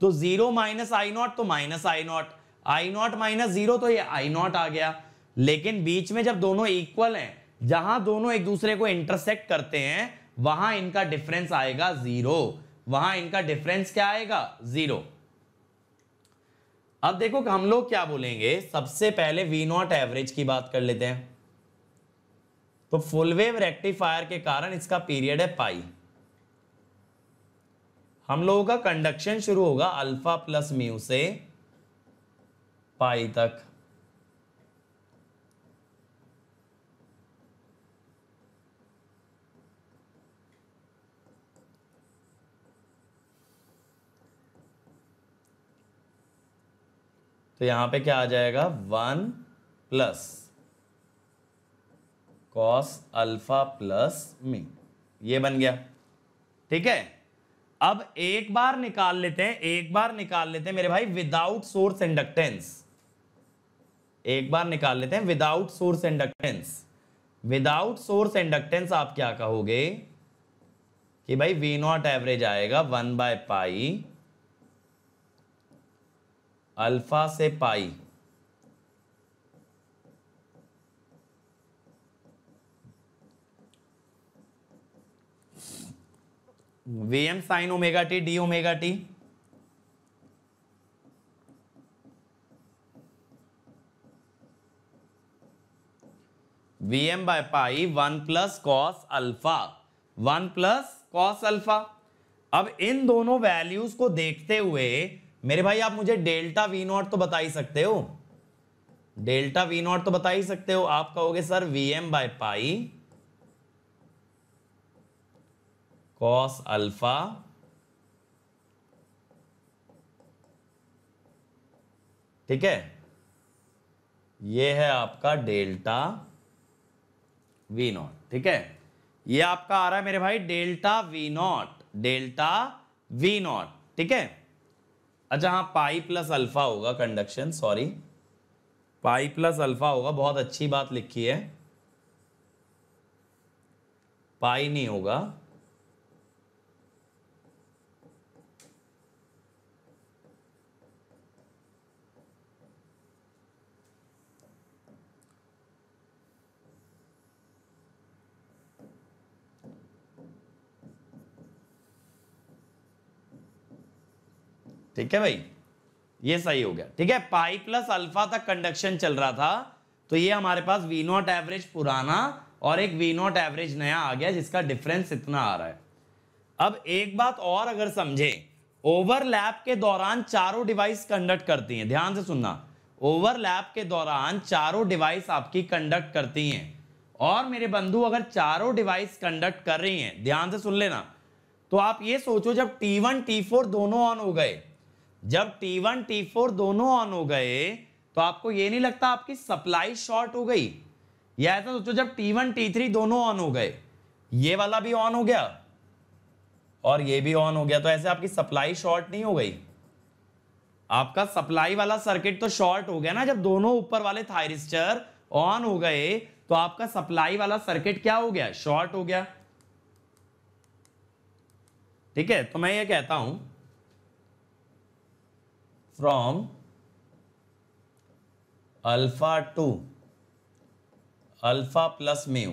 तो जीरो माइनस आई नॉट तो minus I naught I naught minus zero तो ये आई नॉट आ गया लेकिन बीच में जब दोनों इक्वल हैं जहां दोनों एक दूसरे को इंटरसेक्ट करते हैं वहां इनका डिफरेंस आएगा जीरो वहां इनका डिफरेंस क्या आएगा जीरो अब देखो हम लोग क्या बोलेंगे सबसे पहले वी नॉट एवरेज की बात कर लेते हैं तो फुल वेव रेक्टिफायर के कारण इसका पीरियड है पाई हम लोगों का कंडक्शन शुरू होगा अल्फा प्लस म्यू से पाई तक तो यहां पे क्या आ जाएगा one plus cos alpha plus mu ये बन गया ठीक है अब एक बार निकाल लेते हैं एक बार निकाल लेते हैं मेरे भाई विदाउट सोर्स इंडक्टेंस एक बार निकाल लेते हैं without source inductance without source inductance आप क्या कहोगे कि भाई वी नॉट एवरेज आएगा वन बाय पाई अल्फा से pi V M sine omega T D omega T V M by pi one plus cos alpha one plus cos alpha अब इन दोनों वैल्यूज को देखते हुए मेरे भाई आप मुझे डेल्टा वी नॉट तो बता ही सकते हो डेल्टा वी नॉट तो बता ही सकते हो आप कहोगे sir V M by pi cos alpha ठीक है ये है आपका डेल्टा वी नॉट ठीक है ये आपका आ रहा है मेरे भाई delta V naught delta V naught ठीक है अच्छा हाँ पाई प्लस अल्फ़ा होगा conduction sorry pi plus alpha होगा बहुत अच्छी बात लिखी है पाई नहीं होगा ठीक है भाई ये सही हो गया ठीक है पाई प्लस अल्फा तक कंडक्शन चल रहा था तो ये हमारे पास वी नॉट एवरेज पुराना और एक वी नॉट एवरेज नया आ गया जिसका डिफरेंस इतना आ रहा है अब एक बात और अगर समझे ओवरलैप के दौरान चारों डिवाइस कंडक्ट करती हैं ध्यान से सुनना ओवरलैप के दौरान चारों डिवाइस आपकी कंडक्ट करती हैं और मेरे बंधु अगर चारों डिवाइस कंडक्ट कर रही हैं ध्यान से सुन लेना तो आप ये सोचो जब T1 T4 दोनों ऑन हो गए जब T1, T4 दोनों ऑन हो गए तो आपको ये नहीं लगता आपकी सप्लाई शॉर्ट हो गई या ऐसा सोचो जब T1, T3 दोनों ऑन हो गए ये वाला भी ऑन हो गया और ये भी ऑन हो गया तो ऐसे आपकी सप्लाई शॉर्ट नहीं हो गई आपका सप्लाई वाला सर्किट तो शॉर्ट हो गया ना जब दोनों ऊपर वाले थायरिस्टर ऑन हो गए तो आपका सप्लाई वाला सर्किट क्या हो गया शॉर्ट हो गया ठीक है तो मैं ये कहता हूं from alpha to alpha plus mu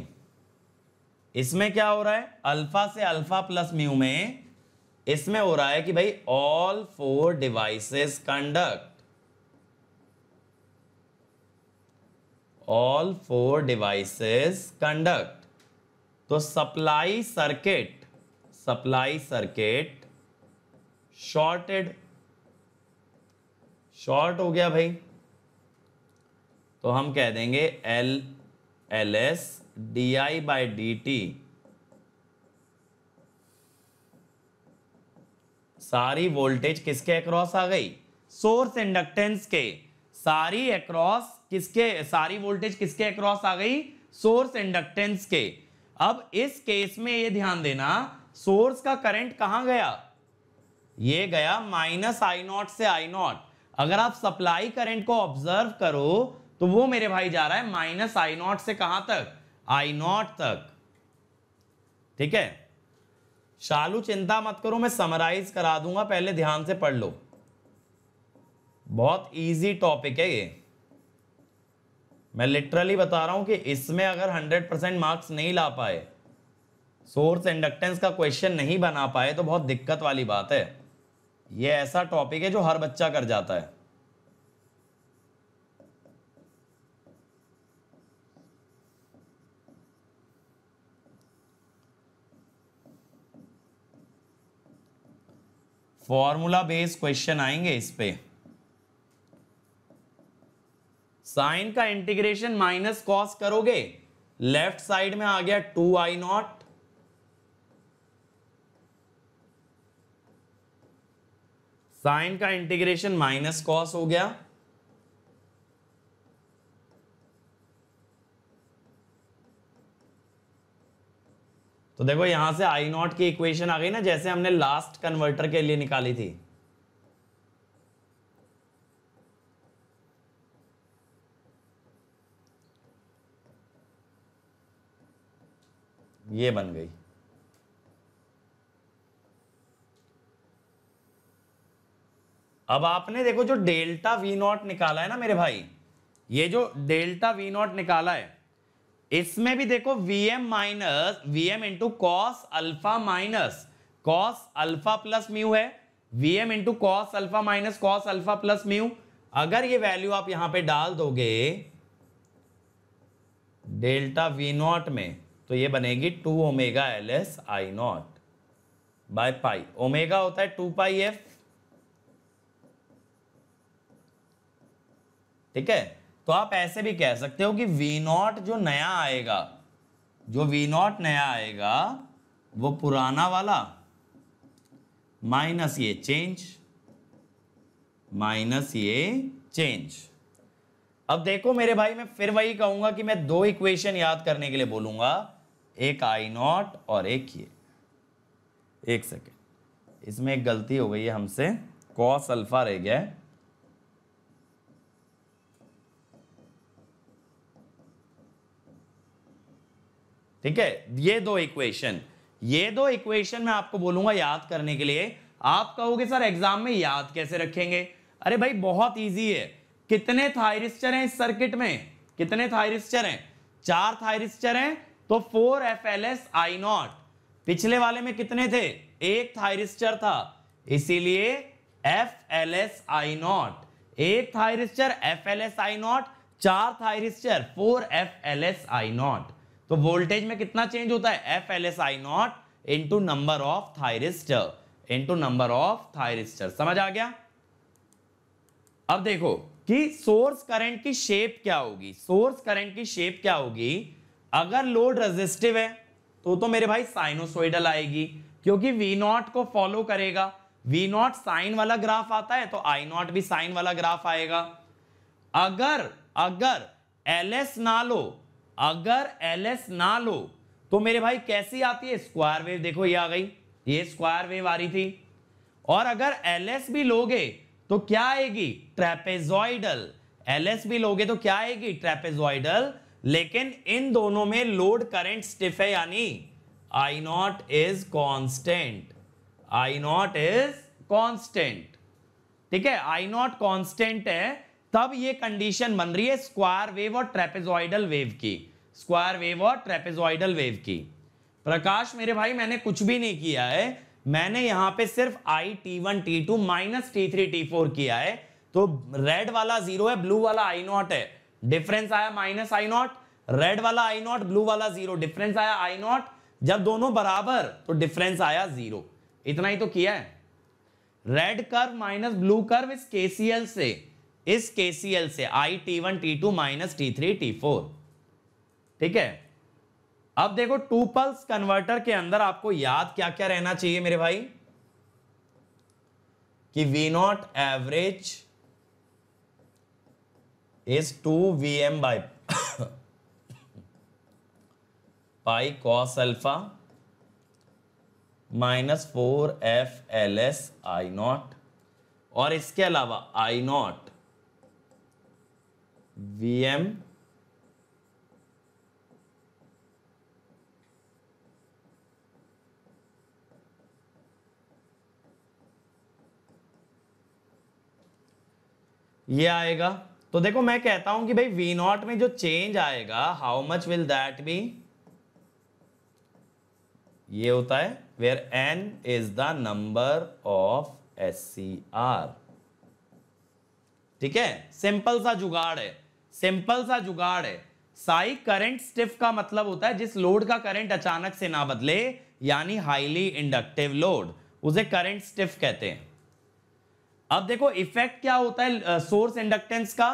इसमें क्या हो रहा है अल्फा से अल्फा प्लस म्यू में इसमें हो रहा है कि भाई all four devices conduct all four devices conduct तो supply circuit supply circuit shorted short हो गया भाई तो हम कह देंगे L L S D I by D T सारी वोल्टेज किसके अक्रॉस आ गई सोर्स इंडक्टेंस के सारी अक्रॉस किसके सारी वोल्टेज किसके अक्रॉस आ गई सोर्स इंडक्टेंस के अब इस केस में ये ध्यान देना सोर्स का करंट कहां गया ये गया माइनस आई नॉट से आई नॉट अगर आप सप्लाई करंट को ऑब्जर्व करो तो वो मेरे भाई जा रहा है माइनस आई नॉट से कहां तक आई नॉट तक ठीक है शालू चिंता मत करो मैं समराइज करा दूंगा पहले ध्यान से पढ़ लो बहुत इजी टॉपिक है ये मैं लिटरली बता रहा हूं कि इसमें अगर 100 परसेंट मार्क्स नहीं ला पाए सोर्स इंडक्टेंस का क्वेश्चन नहीं बना पाए तो बहुत दिक्कत वाली बात है ये ऐसा टॉपिक है जो हर बच्चा कर जाता है फॉर्मूला बेस्ड क्वेश्चन आएंगे इस पे साइन का इंटीग्रेशन माइनस कॉस करोगे लेफ्ट साइड में आ गया टू आई नॉट साइन का इंटीग्रेशन माइनस कॉस हो गया तो देखो यहां से आई नॉट की इक्वेशन आ गई ना जैसे हमने लास्ट कन्वर्टर के लिए निकाली थी ये बन गई अब आपने देखो जो डेल्टा वी नॉट निकाला है ना मेरे भाई ये जो डेल्टा वी नॉट निकाला है इसमें भी देखो V M minus V M into cos alpha minus cos alpha plus mu है V M into cos alpha minus cos alpha plus mu अगर ये वैल्यू आप यहां पे डाल दोगे डेल्टा वी नॉट में तो ये बनेगी two omega L S I naught by pi omega होता है टू पाई एफ ठीक है तो आप ऐसे भी कह सकते हो कि वी नॉट जो नया आएगा जो वी नॉट नया आएगा वो पुराना वाला माइनस ये चेंज माइनस ये चेंज अब देखो मेरे भाई मैं फिर वही कहूंगा कि मैं दो इक्वेशन याद करने के लिए बोलूंगा एक आई नॉट और एक ये एक सेकेंड इसमें एक गलती हो गई है हमसे कॉस अल्फा रह गया है ठीक है ये दो इक्वेशन ये दो इक्वेशन मैं आपको बोलूंगा याद करने के लिए आप कहोगे सर एग्जाम में याद कैसे रखेंगे अरे भाई बहुत ईजी है कितने थायरिस्टर हैं इस सर्किट में कितने थायरिस्टर हैं चार थायरिस्टर हैं तो four F L S I naught पिछले वाले में कितने थे एक थायरिस्टर था इसीलिए F L S I naught एक thyristor F L S I naught चार thyristor four F L S I naught तो वोल्टेज में कितना चेंज होता है F L S I naught into number of thyristor into number of thyristor समझ आ गया अब देखो कि सोर्स करंट की शेप क्या होगी सोर्स करंट की शेप क्या होगी अगर लोड रेजिस्टिव है तो तो मेरे भाई साइनोसोइडल आएगी क्योंकि वी नॉट को फॉलो करेगा वी नॉट साइन वाला ग्राफ आता है तो आई नॉट भी साइन वाला ग्राफ आएगा अगर अगर एल एस ना लो अगर एल एस ना लो तो मेरे भाई कैसी आती है स्क्वायर वेव देखो ये आ गई ये स्क्वायर वेव आ रही थी और अगर एल एस भी लोगे तो क्या आएगी ट्रेपेजॉइडल एल एस भी लोगे तो क्या आएगी ट्रेपेजॉइडल लेकिन इन दोनों में लोड करंट स्टिफ है यानी I naught is constant I naught is constant ठीक है आई नॉट कांस्टेंट है तब ये कंडीशन बन रही है स्क्वायर वेव और ट्रेपेजॉइडल वेव की स्क्वायर वेव और ट्रेपेजॉइडल वेव की प्रकाश मेरे भाई मैंने कुछ भी नहीं किया है मैंने यहां पे सिर्फ I T one T two minus T three T four किया है तो रेड वाला जीरो है ब्लू वाला आई नॉट है डिफरेंस आया माइनस आई नॉट रेड वाला आई नॉट ब्लू वाला जीरो डिफरेंस आया आई नॉट जब दोनों बराबर तो डिफरेंस आया जीरो इतना ही तो किया है red curve minus blue curve इस केसीएल से इस के से I T one T two minus T three T four ठीक है अब देखो टू पल्स कन्वर्टर के अंदर आपको याद क्या क्या रहना चाहिए मेरे भाई कि V naught average is two V M by pi cos alpha minus four F L S I naught और इसके अलावा आई नॉट वी एम ये आएगा तो देखो मैं कहता हूं कि भाई वी नॉट में जो चेंज आएगा how much will that be ये होता है where N is the number of S C R ठीक है सिंपल सा जुगाड़ है सिंपल सा जुगाड़ है साई करंट स्टिफ का मतलब होता है जिस लोड का करंट अचानक से ना बदले यानी हाईली इंडक्टिव लोड उसे करंट स्टिफ कहते हैं अब देखो इफेक्ट क्या होता है सोर्स इंडक्टेंस का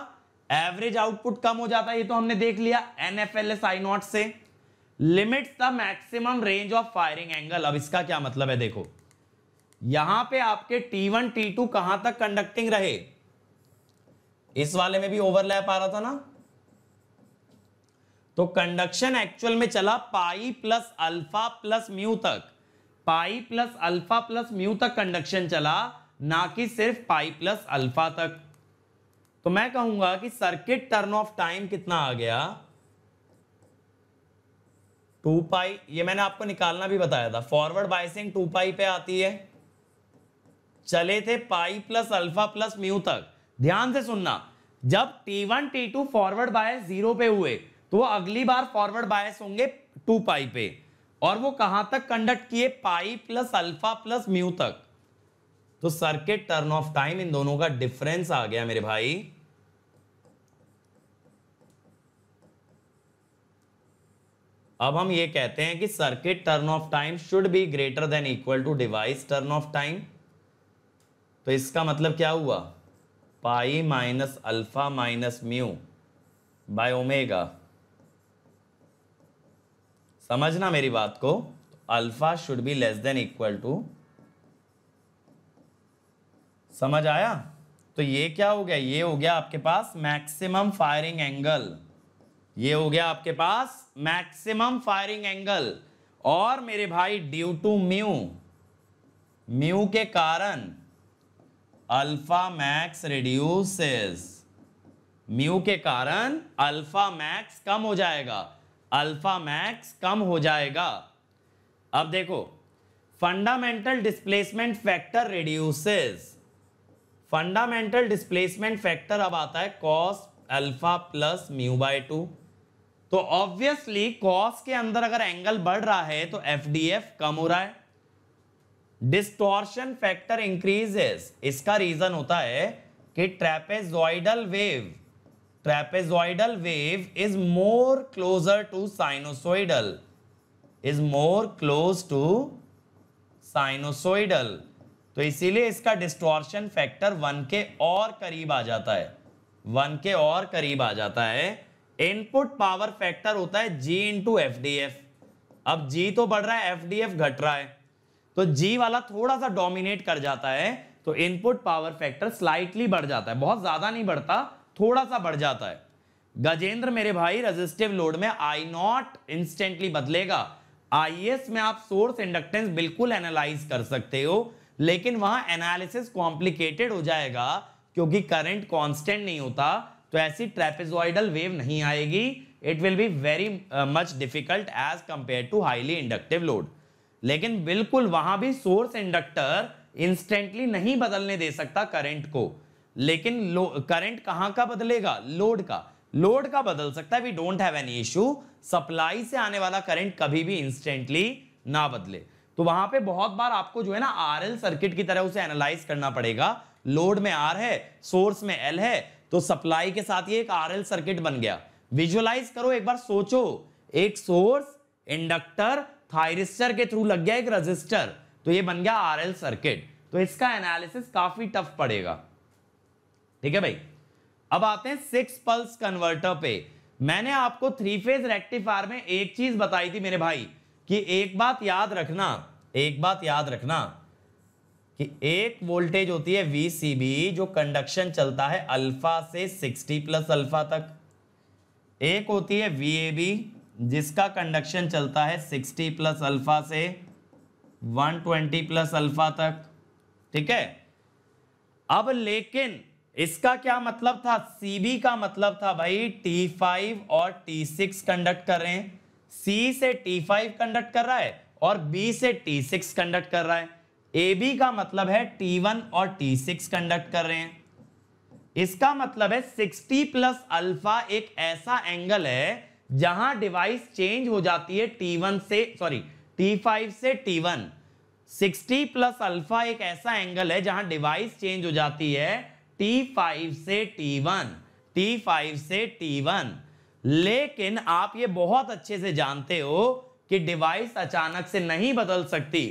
एवरेज आउटपुट कम हो जाता है ये तो हमने देख लिया N F L S I naught से limits the maximum range of firing angle अब इसका क्या मतलब है देखो यहां पे आपके T1 T2 कहां तक कंडक्टिंग रहे इस वाले में भी ओवरलैप आ रहा था ना तो कंडक्शन एक्चुअल में चला pi plus alpha plus mu तक pi plus alpha plus mu तक कंडक्शन चला ना कि सिर्फ पाई प्लस अल्फा तक तो मैं कहूंगा कि सर्किट टर्न ऑफ टाइम कितना आ गया टू पाई ये मैंने आपको निकालना भी बताया था फॉरवर्ड बाइसिंग टू पाई पे आती है चले थे pi plus alpha plus mu तक ध्यान से सुनना जब T one T two forward bias zero पे हुए तो वो अगली बार फॉरवर्ड बायस होंगे टू पाई पे और वो कहां तक कंडक्ट किए pi plus alpha plus mu तक तो सर्किट टर्न ऑफ टाइम इन दोनों का डिफरेंस आ गया मेरे भाई अब हम ये कहते हैं कि circuit turn off time should be greater than equal to device turn off time तो इसका मतलब क्या हुआ pi minus alpha minus mu by omega समझना मेरी बात को alpha should be less than equal to समझ आया तो ये क्या हो गया ये हो गया आपके पास मैक्सिमम फायरिंग एंगल ये हो गया आपके पास मैक्सिमम फायरिंग एंगल और मेरे भाई ड्यू टू म्यू म्यू के कारण अल्फा मैक्स रिड्यूसेस म्यू के कारण अल्फा मैक्स कम हो जाएगा अल्फा मैक्स कम हो जाएगा अब देखो fundamental displacement factor reduces fundamental displacement factor अब आता है cos alpha plus mu by two तो ऑब्वियसली कॉस के अंदर अगर एंगल बढ़ रहा है तो एफ कम हो रहा है डिस्टॉर्शन फैक्टर इंक्रीजेस इसका रीजन होता है कि trapezoidal wave trapezoidal wave is more closer to sinusoidal is more close to sinusoidal तो इसीलिए इसका डिस्टॉर्शन फैक्टर वन के और करीब आ जाता है वन के और करीब आ जाता है इनपुट पावर फैक्टर होता है जी इंटू एफ अब जी तो बढ़ रहा है एफ घट रहा है तो जी वाला थोड़ा सा डोमिनेट कर जाता है तो इनपुट पावर फैक्टर स्लाइटली बढ़ जाता है बहुत ज्यादा नहीं बढ़ता थोड़ा सा बढ़ जाता है गजेंद्र मेरे भाई रेजिस्टिव लोड में आई नॉट इंस्टेंटली बदलेगा आई में आप सोर्स इंडक्टेंस बिल्कुल एनालाइज कर सकते हो लेकिन वहां एनालिसिस कॉम्प्लिकेटेड हो जाएगा क्योंकि करंट कांस्टेंट नहीं होता तो ऐसी ट्रेपेजॉइडल वेव नहीं आएगी it will be very much difficult as compare to highly inductive load लेकिन बिल्कुल वहां भी सोर्स इंडक्टर इंस्टेंटली नहीं बदलने दे सकता करंट को लेकिन करंट कहां का बदलेगा लोड का लोड का बदल सकता है we don't have any issue supply से आने वाला करंट कभी भी इंस्टेंटली ना बदले तो वहां पे बहुत बार आपको जो है ना आरएल सर्किट की तरह उसे एनालाइज करना पड़ेगा लोड में आर है सोर्स में एल है तो सप्लाई के साथ ये एक आरएल सर्किट बन गया विजुअलाइज करो एक बार सोचो एक सोर्स इंडक्टर थायरिस्टर के थ्रू लग गया एक रजिस्टर तो ये बन गया आरएल सर्किट तो इसका एनालिसिस काफी टफ पड़ेगा ठीक है भाई अब आते हैं सिक्स पल्स कन्वर्टर पे मैंने आपको थ्री फेज रेक्टिफायर में एक चीज बताई थी मेरे भाई कि एक बात याद रखना एक बात याद रखना कि एक वोल्टेज होती है वीसीबी जो कंडक्शन चलता है अल्फा से 60 प्लस अल्फा तक एक होती है वीएबी जिसका कंडक्शन चलता है 60 प्लस अल्फा से 120 प्लस अल्फा तक ठीक है अब लेकिन इसका क्या मतलब था सीबी का मतलब था भाई T5 और T6 कंडक्ट कर रहे हैं सी से T5 कंडक्ट कर रहा है और बी से T6 कंडक्ट कर रहा है ए बी का मतलब है T1 और T6 कंडक्ट कर रहे हैं इसका मतलब है 60 प्लस अल्फा एक ऐसा एंगल है जहां डिवाइस चेंज हो जाती है वन से सॉरी फाइव से वन 60 प्लस अल्फा एक ऐसा एंगल है जहां डिवाइस चेंज हो जाती है T5 से T1 T5 से T1 लेकिन आप ये बहुत अच्छे से जानते हो कि डिवाइस अचानक से नहीं बदल सकती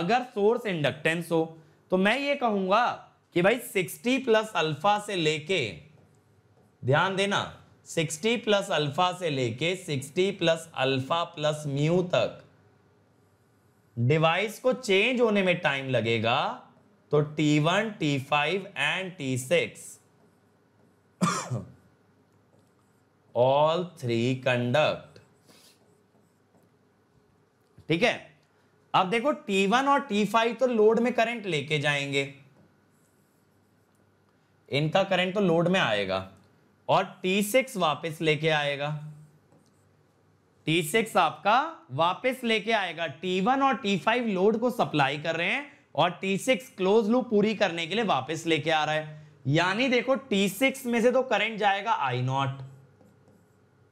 अगर सोर्स इंडक्टेंस हो तो मैं ये कहूंगा कि भाई 60 प्लस अल्फा से लेके ध्यान देना सिक्सटी प्लस अल्फा से लेके sixty plus alpha plus mu तक डिवाइस को चेंज होने में टाइम लगेगा तो T1, T5 and T six all three conduct ठीक है अब देखो T1 और T5 तो लोड में करंट लेके जाएंगे इनका करंट तो लोड में आएगा और T6 वापस लेके आएगा T6 आपका वापस लेके आएगा T1 और T5 लोड को सप्लाई कर रहे हैं और T6 सिक्स क्लोज लू पूरी करने के लिए वापस लेके आ रहा है यानी देखो T6 में से तो करंट जाएगा I0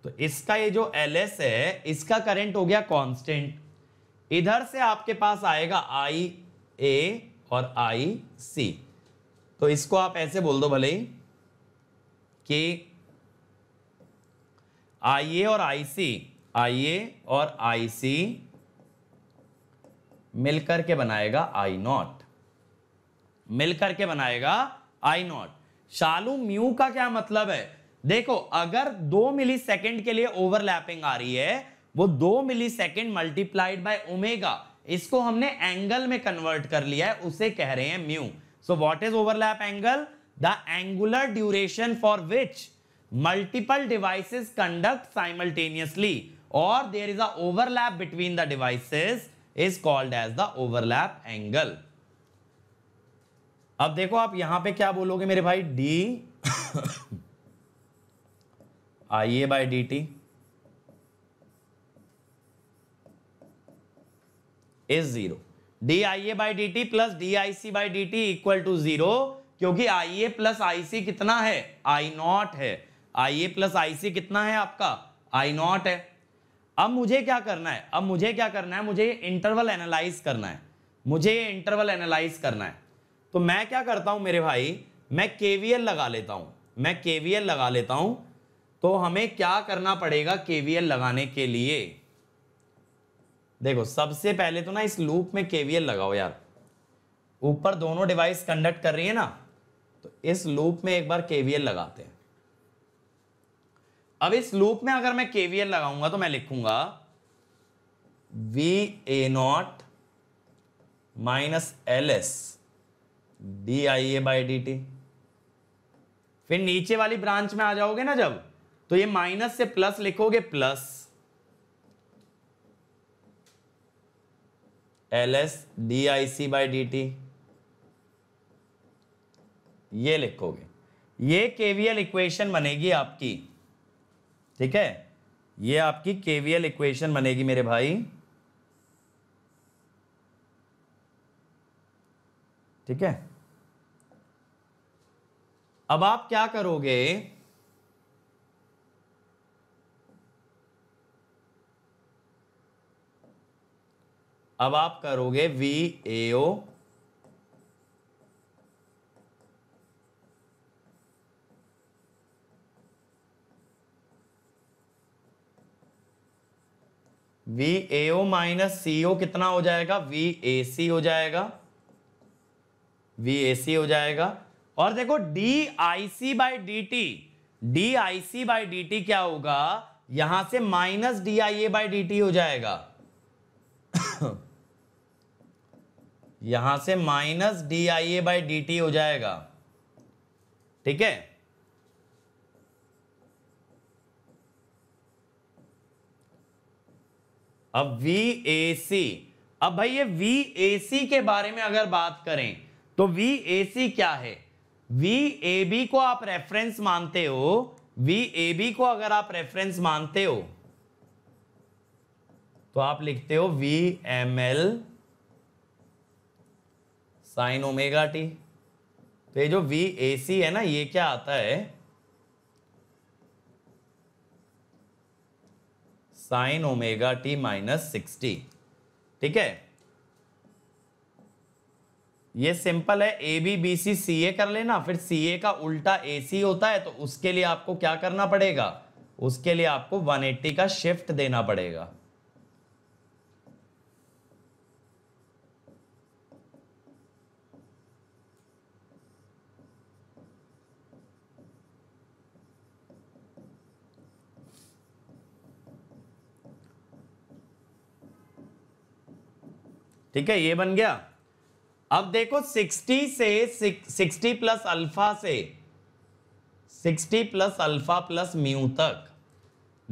तो इसका ये जो LS है इसका करंट हो गया कांस्टेंट इधर से आपके पास आएगा I A और I C तो इसको आप ऐसे बोल दो भले ही कि आई और आईसी आई और आईसी मिलकर के बनाएगा आई नॉट मिलकर के बनाएगा आई नॉट शालू म्यू का क्या मतलब है देखो अगर दो मिली सेकेंड के लिए ओवरलैपिंग आ रही है वो दो millisecond multiplied by omega इसको हमने एंगल में कन्वर्ट कर लिया है उसे कह रहे हैं mu so what is overlap angle the angular duration for which multiple devices conduct simultaneously और there is overlap between the devices is called as the overlap angle अब देखो आप यहां पे क्या बोलोगे मेरे भाई D I A by D T is zero D I A by D T plus D I C by D T equal to zero क्योंकि आई ए प्लस आईसी कितना है आई नॉट है आई ए प्लस आई सी कितना है आपका आई नॉट है अब मुझे क्या करना है अब मुझे क्या करना है मुझे ये इंटरवल एनालाइज करना है मुझे ये इंटरवल एनालाइज करना है तो मैं क्या करता हूं मेरे भाई मैं केवीएल लगा लेता हूं मैं केवीएल लगा लेता हूं तो हमें क्या करना पड़ेगा केवीएल लगाने के लिए देखो सबसे पहले तो ना इस लूप में केवीएल लगाओ यार ऊपर दोनों डिवाइस कंडक्ट कर रही है ना तो इस लूप में एक बार केवीएल लगाते हैं अब इस लूप में अगर मैं केवीएल लगाऊंगा तो मैं लिखूंगा V A naught minus L S D I A by D T फिर नीचे वाली ब्रांच में आ जाओगे ना जब तो ये माइनस से प्लस लिखोगे plus L S D I C by D T ये लिखोगे ये केवीएल इक्वेशन बनेगी आपकी ठीक है ये आपकी केवीएल इक्वेशन बनेगी मेरे भाई ठीक है अब आप क्या करोगे अब आप करोगे V A V A O minus C O कितना हो जाएगा वी ए सी हो जाएगा वी ए सी हो जाएगा और देखो D I C by D T D I C by D T क्या होगा यहां से minus D I A by D T हो जाएगा [COUGHS] यहां से minus D I A by D T हो जाएगा ठीक है अब वी अब भाई ये वी के बारे में अगर बात करें तो वी क्या है वी को आप रेफरेंस मानते हो वी को अगर आप रेफरेंस मानते हो तो आप लिखते हो V M L sine omega T तो ये जो वी है ना ये क्या आता है sine omega T minus sixty ठीक है ये सिंपल है ए बी बी सी सी ए कर लेना फिर सी ए का उल्टा ए सी होता है तो उसके लिए आपको क्या करना पड़ेगा उसके लिए आपको 180 का शिफ्ट देना पड़ेगा ठीक है ये बन गया अब देखो 60 से 60 प्लस अल्फा से 60 प्लस अल्फा प्लस म्यू तक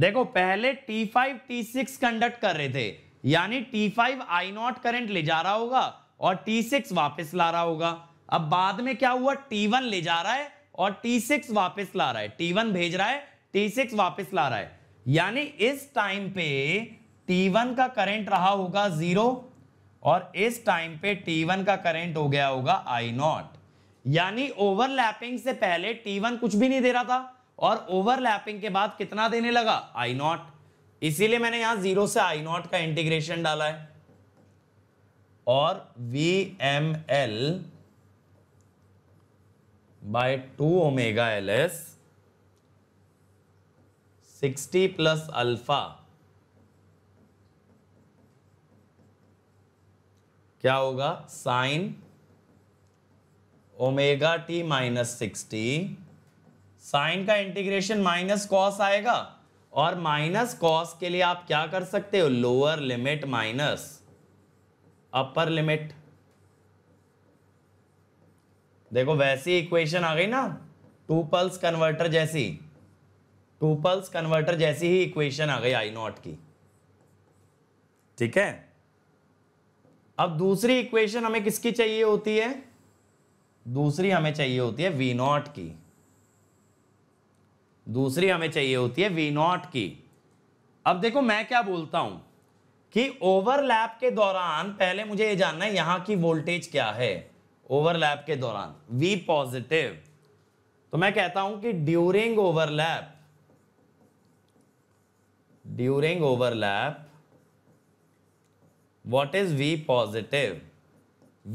देखो पहले T5 T6 कंडक्ट कर रहे थे यानी T5 I नॉट करंट ले जा रहा होगा और T6 वापस ला रहा होगा अब बाद में क्या हुआ T1 ले जा रहा है और T6 वापस ला रहा है T1 भेज रहा है T6 वापस ला रहा है यानी इस टाइम पे T1 का करंट रहा होगा जीरो और इस टाइम पे T1 का करंट हो गया होगा I नॉट यानी ओवरलैपिंग से पहले T1 कुछ भी नहीं दे रहा था और ओवरलैपिंग के बाद कितना देने लगा I नॉट इसीलिए मैंने यहां जीरो से I नॉट का इंटीग्रेशन डाला है और V M L by two omega L S sixty plus alpha क्या होगा sine omega T minus sixty sine का इंटीग्रेशन माइनस कॉस आएगा और माइनस कॉस के लिए आप क्या कर सकते हो lower limit minus upper limit देखो वैसी इक्वेशन आ गई ना टू पल्स कन्वर्टर जैसी टू पल्स कन्वर्टर जैसी ही इक्वेशन आ गई आई नॉट की ठीक है अब दूसरी इक्वेशन हमें किसकी चाहिए होती है दूसरी हमें चाहिए होती है वी नॉट की दूसरी हमें चाहिए होती है वी नॉट की अब देखो मैं क्या बोलता हूं कि ओवरलैप के दौरान पहले मुझे ये जानना है यहां की वोल्टेज क्या है ओवरलैप के दौरान वी पॉजिटिव तो मैं कहता हूं कि during overlap during overlap what is V positive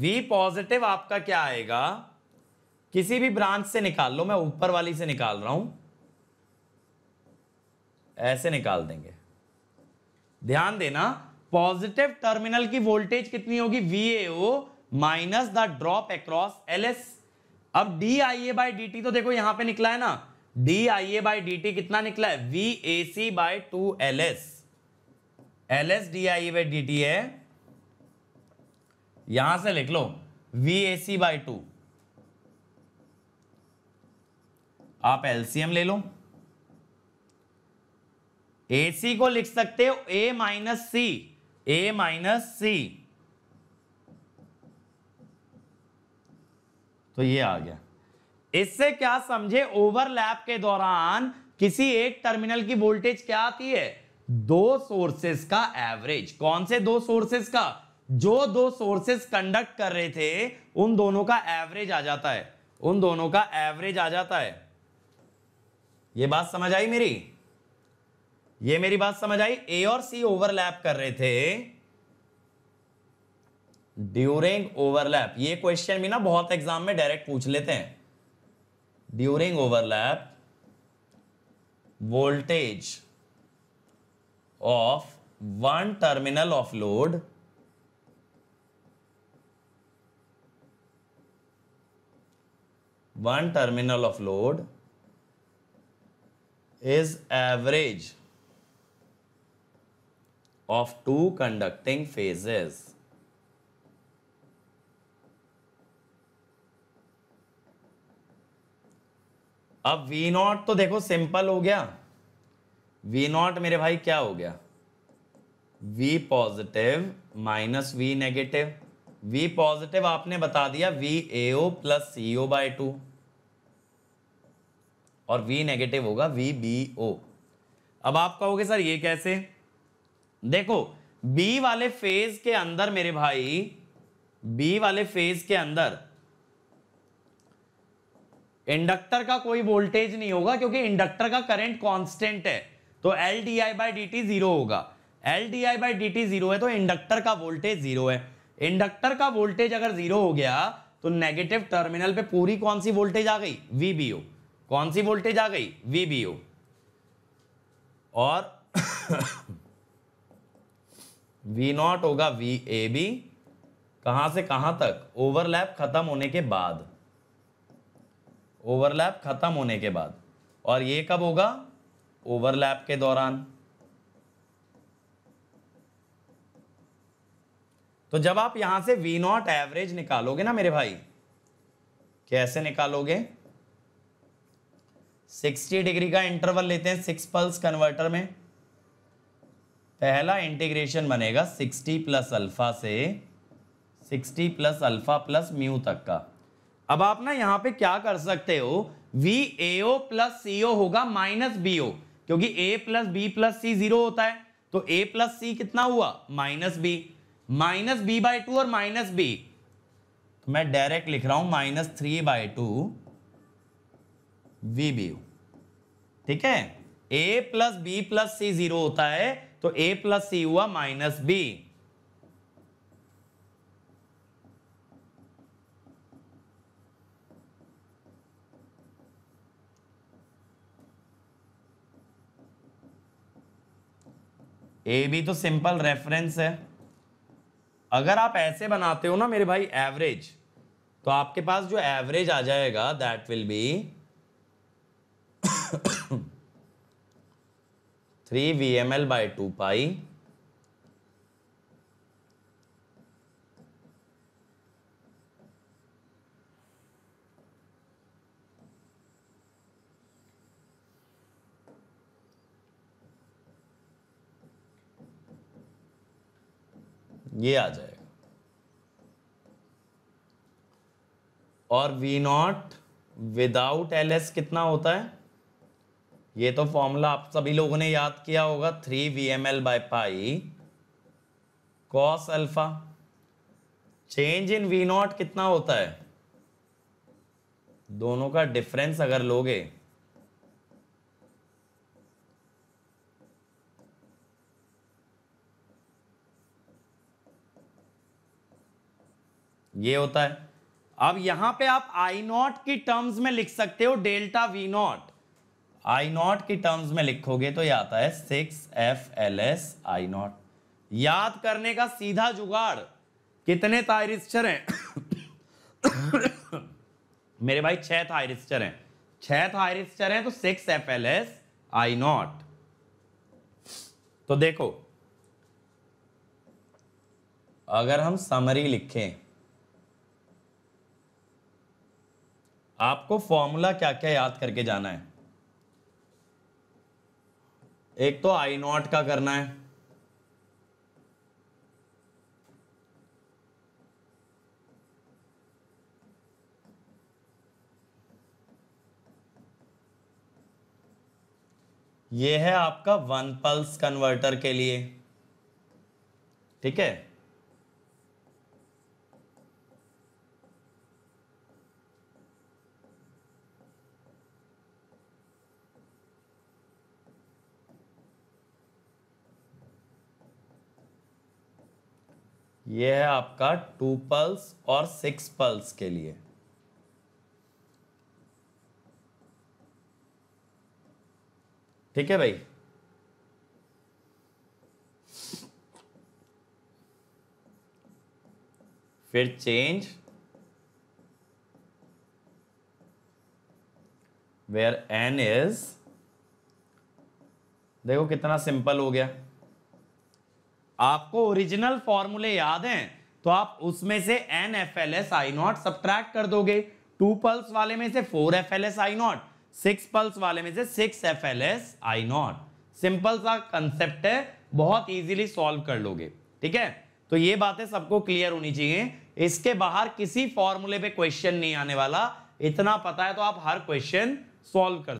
V positive आपका क्या आएगा किसी भी ब्रांच से निकाल लो मैं ऊपर वाली से निकाल रहा हूं ऐसे निकाल देंगे ध्यान देना पॉजिटिव टर्मिनल की वोल्टेज कितनी होगी V A O minus the drop across L S अब D I A by D T तो देखो यहां पे निकला है ना D I A by D T कितना निकला है V A C by two L S L S D I A by D T है यहां से लिख लो V A C by two आप एलसीएम ले लो ए सी को लिख सकते हो ए माइनस सी ए माइनस सी तो ये आ गया इससे क्या समझे ओवरलैप के दौरान किसी एक टर्मिनल की वोल्टेज क्या आती है दो सोर्सेस का एवरेज कौन से दो सोर्सेस का जो दो सोर्सेस कंडक्ट कर रहे थे उन दोनों का एवरेज आ जाता है उन दोनों का एवरेज आ जाता है यह बात समझ आई मेरी ये मेरी बात समझ आई ए और सी ओवरलैप कर रहे थे ड्यूरिंग ओवरलैप ये क्वेश्चन भी ना बहुत एग्जाम में डायरेक्ट पूछ लेते हैं during overlap voltage of one terminal of load one terminal of load is average of two conducting phases. अब V नॉट तो देखो सिंपल हो गया V नॉट मेरे भाई क्या हो गया V positive minus V negative V positive आपने बता दिया V A O plus C O by two और V नेगेटिव होगा वी बी ओ अब आप कहोगे सर ये कैसे देखो B वाले फेज के अंदर मेरे भाई B वाले फेज के अंदर इंडक्टर का कोई वोल्टेज नहीं होगा क्योंकि इंडक्टर का करंट कांस्टेंट है तो L D I by D T zero होगा L D I by D T zero है तो इंडक्टर का वोल्टेज जीरो है इंडक्टर का वोल्टेज अगर जीरो हो गया तो नेगेटिव टर्मिनल पे पूरी कौन सी वोल्टेज आ गई वीबीओ कौन सी वोल्टेज आ गई वीबीओ और वी [COUGHS] नॉट होगा वी ए बी कहां से कहां तक ओवरलैप खत्म होने के बाद ओवरलैप खत्म होने के बाद और ये कब होगा ओवरलैप के दौरान तो जब आप यहां से वी नॉट एवरेज निकालोगे ना मेरे भाई कैसे निकालोगे 60 डिग्री का इंटरवल लेते हैं सिक्स पल्स कन्वर्टर में पहला इंटीग्रेशन बनेगा 60 प्लस अल्फा से 60 प्लस अल्फा प्लस म्यू तक का अब आप ना यहां पे क्या कर सकते हो वी ए प्लस सी होगा माइनस बी ओ क्योंकि A plus B plus C zero होता है तो ए प्लस सी कितना हुआ minus B minus B by two और माइनस बी तो मैं डायरेक्ट लिख रहा हूं minus three by two V B ठीक है A plus B plus C zero होता है तो ए प्लस सी हुआ माइनस बी ए बी तो सिंपल रेफरेंस है अगर आप ऐसे बनाते हो ना मेरे भाई एवरेज तो आपके पास जो एवरेज आ जाएगा that will be three V M L by two pi ये आ जाएगा और V naught without L S कितना होता है ये तो फॉर्मूला आप सभी लोगों ने याद किया होगा three V M L by pi cos alpha change in V naught कितना होता है दोनों का डिफरेंस अगर लोगे ये होता है अब यहां पे आप आई नॉट की टर्म्स में लिख सकते हो delta V naught I naught की टर्म्स में लिखोगे तो यह आता है six F L S I naught याद करने का सीधा जुगाड़ कितने थायरिस्टर हैं [COUGHS] मेरे भाई छह थायरिस्टर हैं छह थायरिस्टर हैं तो six F L S I naught तो देखो अगर हम समरी लिखें आपको फॉर्मूला क्या क्या याद करके जाना है एक तो आई नॉट का करना है यह है आपका वन पल्स कन्वर्टर के लिए ठीक है ये है आपका टू पल्स और सिक्स पल्स के लिए ठीक है भाई फिर चेंज वेयर एन इज देखो कितना सिंपल हो गया आपको ओरिजिनल फॉर्मूले याद हैं तो आप उसमें से N F L S I naught subtract कर दोगे टू पल्स वाले में से four F L S I naught six pulse वाले में से six F L S I naught simple सा कंसेप्ट है बहुत इजीली सॉल्व कर लोगे ठीक है तो ये बातें सबको क्लियर होनी चाहिए इसके बाहर किसी फॉर्मूले पे क्वेश्चन नहीं आने वाला इतना पता है तो आप हर क्वेश्चन सॉल्व कर